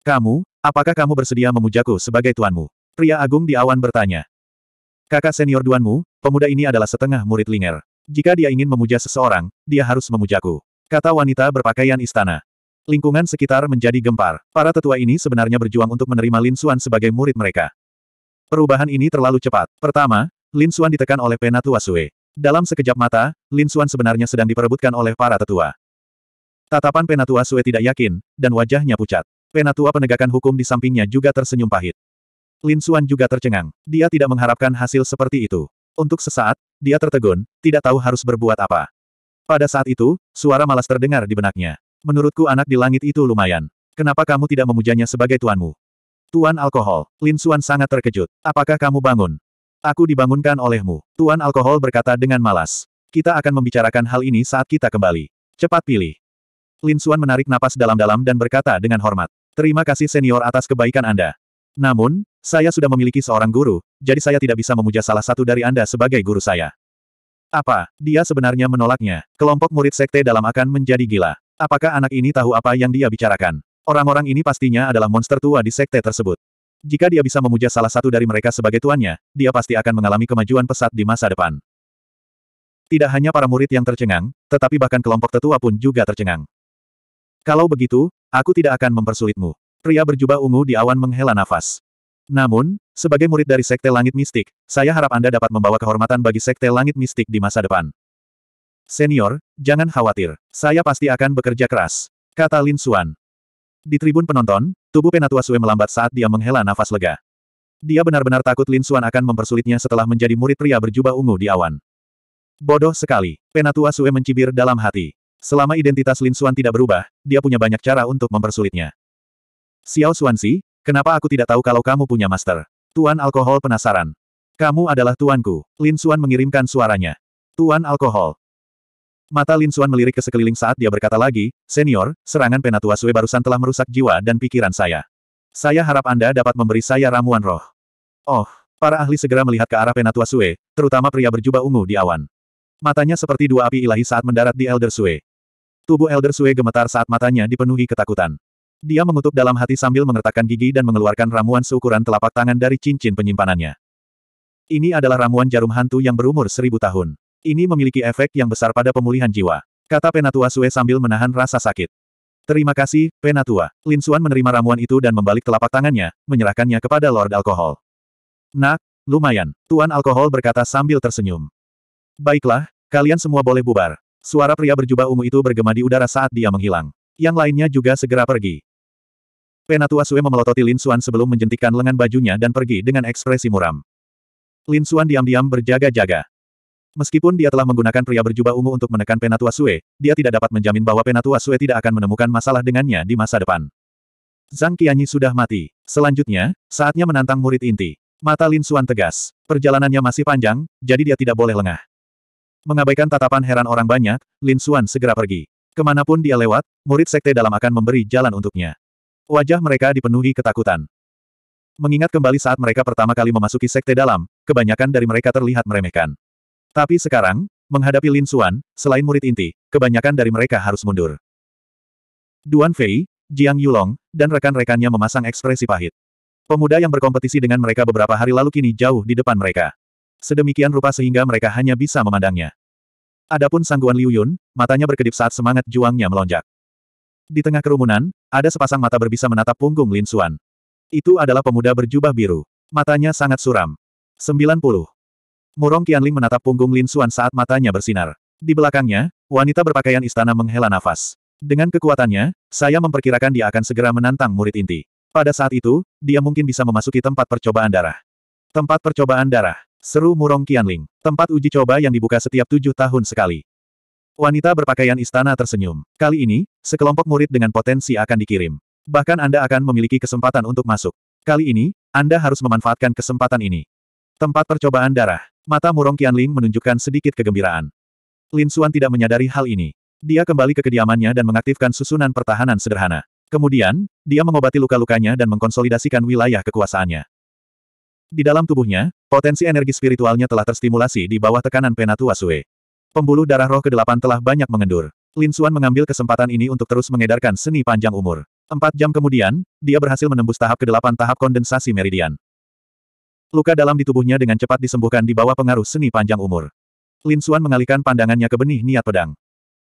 Kamu, apakah kamu bersedia memujaku sebagai tuanmu? Pria agung di awan bertanya. Kakak senior Duanmu, pemuda ini adalah setengah murid Linger. Jika dia ingin memuja seseorang, dia harus memujaku. Kata wanita berpakaian istana. Lingkungan sekitar menjadi gempar. Para tetua ini sebenarnya berjuang untuk menerima Lin Xuan sebagai murid mereka. Perubahan ini terlalu cepat. Pertama, Lin Xuan ditekan oleh Penatua Sue. Dalam sekejap mata, Lin Xuan sebenarnya sedang diperebutkan oleh para tetua. Tatapan Penatua Sue tidak yakin, dan wajahnya pucat. Penatua penegakan hukum di sampingnya juga tersenyum pahit. Lin Xuan juga tercengang. Dia tidak mengharapkan hasil seperti itu. Untuk sesaat, dia tertegun, tidak tahu harus berbuat apa. Pada saat itu, suara malas terdengar di benaknya. Menurutku anak di langit itu lumayan. Kenapa kamu tidak memujanya sebagai tuanmu? Tuan Alkohol, Lin Xuan sangat terkejut. Apakah kamu bangun? Aku dibangunkan olehmu. Tuan Alkohol berkata dengan malas. Kita akan membicarakan hal ini saat kita kembali. Cepat pilih. Lin Xuan menarik napas dalam-dalam dan berkata dengan hormat. Terima kasih senior atas kebaikan Anda. Namun, saya sudah memiliki seorang guru, jadi saya tidak bisa memuja salah satu dari Anda sebagai guru saya. Apa, dia sebenarnya menolaknya. Kelompok murid sekte dalam akan menjadi gila. Apakah anak ini tahu apa yang dia bicarakan? Orang-orang ini pastinya adalah monster tua di sekte tersebut. Jika dia bisa memuja salah satu dari mereka sebagai tuannya, dia pasti akan mengalami kemajuan pesat di masa depan. Tidak hanya para murid yang tercengang, tetapi bahkan kelompok tetua pun juga tercengang. Kalau begitu, Aku tidak akan mempersulitmu. Pria berjubah ungu di awan menghela nafas. Namun, sebagai murid dari Sekte Langit Mistik, saya harap Anda dapat membawa kehormatan bagi Sekte Langit Mistik di masa depan. Senior, jangan khawatir. Saya pasti akan bekerja keras. Kata Lin Xuan. Di tribun penonton, tubuh Penatua Sue melambat saat dia menghela nafas lega. Dia benar-benar takut Lin Xuan akan mempersulitnya setelah menjadi murid pria berjubah ungu di awan. Bodoh sekali. Penatua Sue mencibir dalam hati. Selama identitas Lin Xuan tidak berubah, dia punya banyak cara untuk mempersulitnya. Xiao Xuanxi, kenapa aku tidak tahu kalau kamu punya master? Tuan Alkohol penasaran. Kamu adalah tuanku. Lin Xuan mengirimkan suaranya. Tuan Alkohol. Mata Lin Xuan melirik ke sekeliling saat dia berkata lagi, Senior, serangan penatua Sui barusan telah merusak jiwa dan pikiran saya. Saya harap Anda dapat memberi saya ramuan roh. Oh, Para ahli segera melihat ke arah Penatua Sui, terutama pria berjubah ungu di awan. Matanya seperti dua api ilahi saat mendarat di Elder Sui. Tubuh Elder Sue gemetar saat matanya dipenuhi ketakutan. Dia mengutuk dalam hati sambil mengertakkan gigi dan mengeluarkan ramuan seukuran telapak tangan dari cincin penyimpanannya. Ini adalah ramuan jarum hantu yang berumur seribu tahun. Ini memiliki efek yang besar pada pemulihan jiwa. Kata Penatua Sue sambil menahan rasa sakit. Terima kasih, Penatua. Lin Suan menerima ramuan itu dan membalik telapak tangannya, menyerahkannya kepada Lord Alkohol. Nak, lumayan, Tuan Alkohol berkata sambil tersenyum. Baiklah, kalian semua boleh bubar. Suara pria berjubah ungu itu bergema di udara saat dia menghilang. Yang lainnya juga segera pergi. Penatua Sue memelototi Lin Xuan sebelum menjentikkan lengan bajunya dan pergi dengan ekspresi muram. Lin Xuan diam-diam berjaga-jaga. Meskipun dia telah menggunakan pria berjubah ungu untuk menekan Penatua Sue, dia tidak dapat menjamin bahwa Penatua Sue tidak akan menemukan masalah dengannya di masa depan. Zhang Qianyi sudah mati. Selanjutnya, saatnya menantang murid inti. Mata Lin Xuan tegas. Perjalanannya masih panjang, jadi dia tidak boleh lengah. Mengabaikan tatapan heran orang banyak, Lin Xuan segera pergi. Kemanapun dia lewat, murid sekte dalam akan memberi jalan untuknya. Wajah mereka dipenuhi ketakutan. Mengingat kembali saat mereka pertama kali memasuki sekte dalam, kebanyakan dari mereka terlihat meremehkan. Tapi sekarang, menghadapi Lin Xuan, selain murid inti, kebanyakan dari mereka harus mundur. Duan Fei, Jiang Yulong, dan rekan-rekannya memasang ekspresi pahit. Pemuda yang berkompetisi dengan mereka beberapa hari lalu kini jauh di depan mereka sedemikian rupa sehingga mereka hanya bisa memandangnya. Adapun sangguan Liu Yun, matanya berkedip saat semangat juangnya melonjak. Di tengah kerumunan, ada sepasang mata berbisa menatap punggung Lin Xuan. Itu adalah pemuda berjubah biru. Matanya sangat suram. 90. Murong Qianling menatap punggung Lin Xuan saat matanya bersinar. Di belakangnya, wanita berpakaian istana menghela nafas. Dengan kekuatannya, saya memperkirakan dia akan segera menantang murid inti. Pada saat itu, dia mungkin bisa memasuki tempat percobaan darah. Tempat percobaan darah. Seru Murong Qianling. Tempat uji coba yang dibuka setiap tujuh tahun sekali. Wanita berpakaian istana tersenyum. Kali ini, sekelompok murid dengan potensi akan dikirim. Bahkan Anda akan memiliki kesempatan untuk masuk. Kali ini, Anda harus memanfaatkan kesempatan ini. Tempat percobaan darah. Mata Murong Qianling menunjukkan sedikit kegembiraan. Lin Xuan tidak menyadari hal ini. Dia kembali ke kediamannya dan mengaktifkan susunan pertahanan sederhana. Kemudian, dia mengobati luka-lukanya dan mengkonsolidasikan wilayah kekuasaannya. Di dalam tubuhnya, potensi energi spiritualnya telah terstimulasi di bawah tekanan Penatua Sue. Pembuluh darah roh ke-8 telah banyak mengendur. Lin Xuan mengambil kesempatan ini untuk terus mengedarkan seni panjang umur. Empat jam kemudian, dia berhasil menembus tahap ke-8 tahap kondensasi meridian. Luka dalam di tubuhnya dengan cepat disembuhkan di bawah pengaruh seni panjang umur. Lin Xuan mengalihkan pandangannya ke benih niat pedang.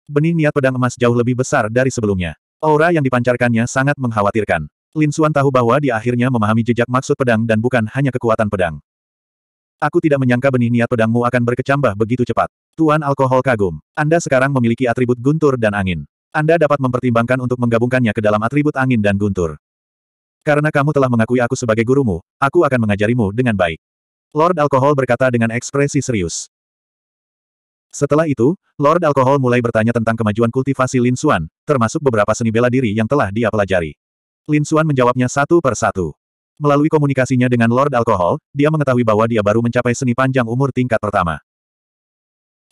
Benih niat pedang emas jauh lebih besar dari sebelumnya. Aura yang dipancarkannya sangat mengkhawatirkan. Lin Suan tahu bahwa dia akhirnya memahami jejak maksud pedang dan bukan hanya kekuatan pedang. Aku tidak menyangka benih niat pedangmu akan berkecambah begitu cepat. Tuan Alkohol kagum. Anda sekarang memiliki atribut guntur dan angin. Anda dapat mempertimbangkan untuk menggabungkannya ke dalam atribut angin dan guntur. Karena kamu telah mengakui aku sebagai gurumu, aku akan mengajarimu dengan baik. Lord Alkohol berkata dengan ekspresi serius. Setelah itu, Lord Alkohol mulai bertanya tentang kemajuan kultivasi Lin Xuan, termasuk beberapa seni bela diri yang telah dia pelajari. Lin Xuan menjawabnya satu per satu. Melalui komunikasinya dengan Lord Alkohol, dia mengetahui bahwa dia baru mencapai seni panjang umur tingkat pertama.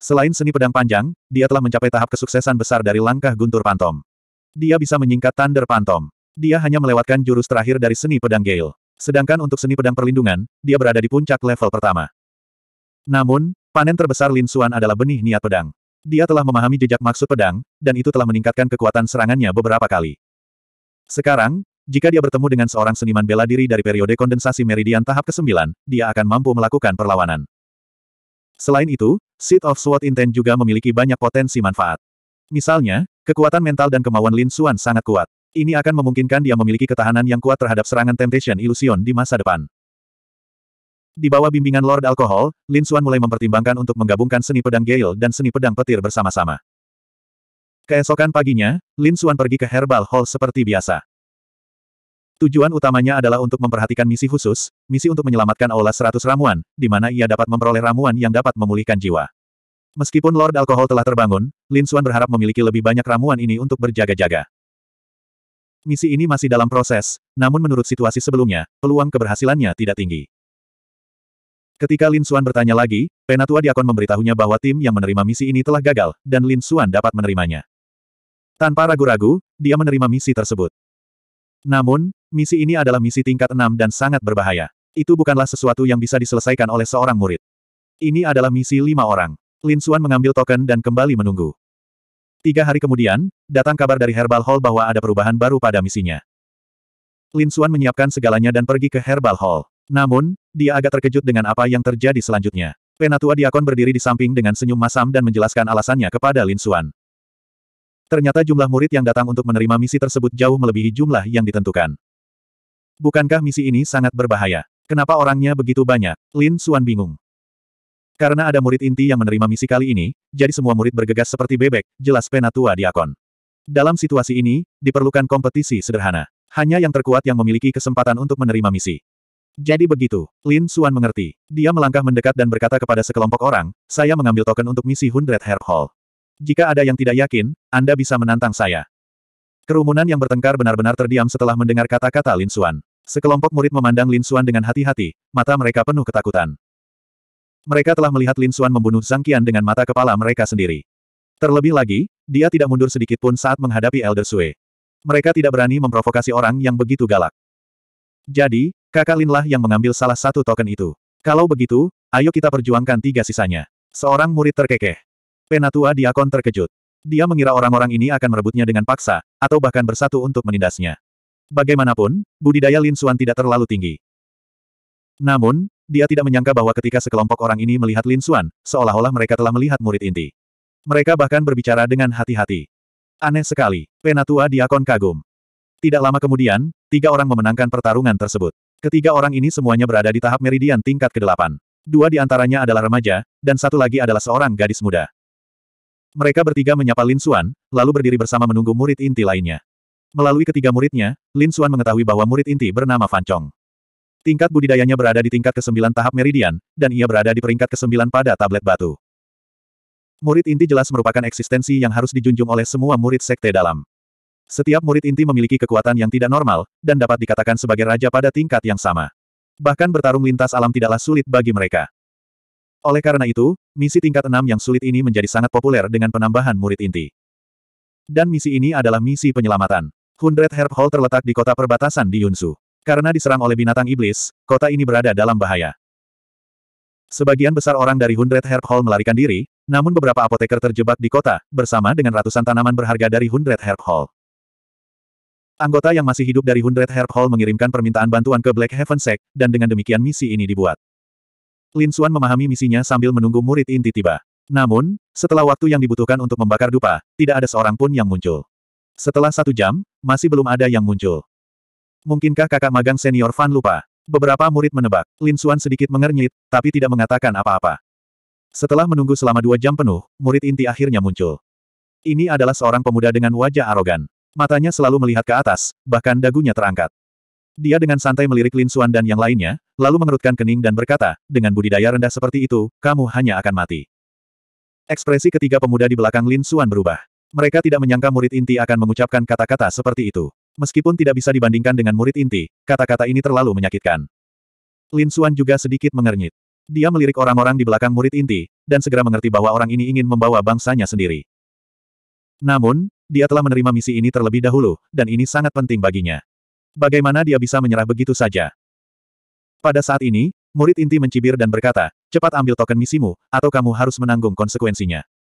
Selain seni pedang panjang, dia telah mencapai tahap kesuksesan besar dari langkah guntur pantom. Dia bisa menyingkat Thunder Pantom. Dia hanya melewatkan jurus terakhir dari seni pedang Gale. Sedangkan untuk seni pedang perlindungan, dia berada di puncak level pertama. Namun, panen terbesar Lin Xuan adalah benih niat pedang. Dia telah memahami jejak maksud pedang, dan itu telah meningkatkan kekuatan serangannya beberapa kali. Sekarang, jika dia bertemu dengan seorang seniman bela diri dari periode kondensasi meridian tahap ke-9, dia akan mampu melakukan perlawanan. Selain itu, Seed of Sword Intent juga memiliki banyak potensi manfaat. Misalnya, kekuatan mental dan kemauan Lin Xuan sangat kuat. Ini akan memungkinkan dia memiliki ketahanan yang kuat terhadap serangan Temptation Illusion di masa depan. Di bawah bimbingan Lord Alkohol, Lin Xuan mulai mempertimbangkan untuk menggabungkan seni pedang Gale dan seni pedang petir bersama-sama. Keesokan paginya, Lin Xuan pergi ke Herbal Hall seperti biasa. Tujuan utamanya adalah untuk memperhatikan misi khusus, misi untuk menyelamatkan Aula 100 ramuan, di mana ia dapat memperoleh ramuan yang dapat memulihkan jiwa. Meskipun Lord Alkohol telah terbangun, Lin Xuan berharap memiliki lebih banyak ramuan ini untuk berjaga-jaga. Misi ini masih dalam proses, namun menurut situasi sebelumnya, peluang keberhasilannya tidak tinggi. Ketika Lin Xuan bertanya lagi, Penatua Diakon memberitahunya bahwa tim yang menerima misi ini telah gagal, dan Lin Xuan dapat menerimanya. Tanpa ragu-ragu, dia menerima misi tersebut. Namun, misi ini adalah misi tingkat enam dan sangat berbahaya. Itu bukanlah sesuatu yang bisa diselesaikan oleh seorang murid. Ini adalah misi lima orang. Lin Xuan mengambil token dan kembali menunggu. Tiga hari kemudian, datang kabar dari Herbal Hall bahwa ada perubahan baru pada misinya. Lin Xuan menyiapkan segalanya dan pergi ke Herbal Hall. Namun, dia agak terkejut dengan apa yang terjadi selanjutnya. Penatua Diakon berdiri di samping dengan senyum masam dan menjelaskan alasannya kepada Lin Xuan. Ternyata jumlah murid yang datang untuk menerima misi tersebut jauh melebihi jumlah yang ditentukan. Bukankah misi ini sangat berbahaya? Kenapa orangnya begitu banyak? Lin Suan bingung. Karena ada murid inti yang menerima misi kali ini, jadi semua murid bergegas seperti bebek, jelas penatua diakon. Dalam situasi ini, diperlukan kompetisi sederhana. Hanya yang terkuat yang memiliki kesempatan untuk menerima misi. Jadi begitu, Lin Suan mengerti. Dia melangkah mendekat dan berkata kepada sekelompok orang, saya mengambil token untuk misi Hundred Hair Hall. Jika ada yang tidak yakin, Anda bisa menantang saya. Kerumunan yang bertengkar benar-benar terdiam setelah mendengar kata-kata Lin Xuan. Sekelompok murid memandang Lin Xuan dengan hati-hati, mata mereka penuh ketakutan. Mereka telah melihat Lin Xuan membunuh Zhang Qian dengan mata kepala mereka sendiri. Terlebih lagi, dia tidak mundur sedikit pun saat menghadapi Elder Sui. Mereka tidak berani memprovokasi orang yang begitu galak. Jadi, kakak Lin lah yang mengambil salah satu token itu. Kalau begitu, ayo kita perjuangkan tiga sisanya. Seorang murid terkekeh. Penatua Diakon terkejut. Dia mengira orang-orang ini akan merebutnya dengan paksa, atau bahkan bersatu untuk menindasnya. Bagaimanapun, budidaya Lin Suan tidak terlalu tinggi. Namun, dia tidak menyangka bahwa ketika sekelompok orang ini melihat Lin Suan, seolah-olah mereka telah melihat murid inti. Mereka bahkan berbicara dengan hati-hati. Aneh sekali, Penatua Diakon kagum. Tidak lama kemudian, tiga orang memenangkan pertarungan tersebut. Ketiga orang ini semuanya berada di tahap meridian tingkat ke-8. Dua di antaranya adalah remaja, dan satu lagi adalah seorang gadis muda. Mereka bertiga menyapa Lin Xuan, lalu berdiri bersama menunggu murid inti lainnya. Melalui ketiga muridnya, Lin Xuan mengetahui bahwa murid inti bernama Fan Chong. Tingkat budidayanya berada di tingkat ke-9 tahap meridian, dan ia berada di peringkat ke-9 pada tablet batu. Murid inti jelas merupakan eksistensi yang harus dijunjung oleh semua murid sekte dalam. Setiap murid inti memiliki kekuatan yang tidak normal, dan dapat dikatakan sebagai raja pada tingkat yang sama. Bahkan bertarung lintas alam tidaklah sulit bagi mereka. Oleh karena itu, misi tingkat enam yang sulit ini menjadi sangat populer dengan penambahan murid inti. Dan misi ini adalah misi penyelamatan. Hundred Herb Hall terletak di kota perbatasan di Yunsu. Karena diserang oleh binatang iblis, kota ini berada dalam bahaya. Sebagian besar orang dari Hundred Herb Hall melarikan diri, namun beberapa apoteker terjebak di kota, bersama dengan ratusan tanaman berharga dari Hundred Herb Hall. Anggota yang masih hidup dari Hundred Herb Hall mengirimkan permintaan bantuan ke Black Heaven Sect, dan dengan demikian misi ini dibuat. Lin Xuan memahami misinya sambil menunggu murid inti tiba. Namun, setelah waktu yang dibutuhkan untuk membakar dupa, tidak ada seorang pun yang muncul. Setelah satu jam, masih belum ada yang muncul. Mungkinkah kakak magang senior Fan lupa? Beberapa murid menebak. Lin Xuan sedikit mengernyit, tapi tidak mengatakan apa-apa. Setelah menunggu selama dua jam penuh, murid inti akhirnya muncul. Ini adalah seorang pemuda dengan wajah arogan. Matanya selalu melihat ke atas, bahkan dagunya terangkat. Dia dengan santai melirik Lin Suan dan yang lainnya, lalu mengerutkan kening dan berkata, dengan budidaya rendah seperti itu, kamu hanya akan mati. Ekspresi ketiga pemuda di belakang Lin Suan berubah. Mereka tidak menyangka murid inti akan mengucapkan kata-kata seperti itu. Meskipun tidak bisa dibandingkan dengan murid inti, kata-kata ini terlalu menyakitkan. Lin Suan juga sedikit mengernyit. Dia melirik orang-orang di belakang murid inti, dan segera mengerti bahwa orang ini ingin membawa bangsanya sendiri. Namun, dia telah menerima misi ini terlebih dahulu, dan ini sangat penting baginya. Bagaimana dia bisa menyerah begitu saja? Pada saat ini, murid inti mencibir dan berkata, cepat ambil token misimu, atau kamu harus menanggung konsekuensinya.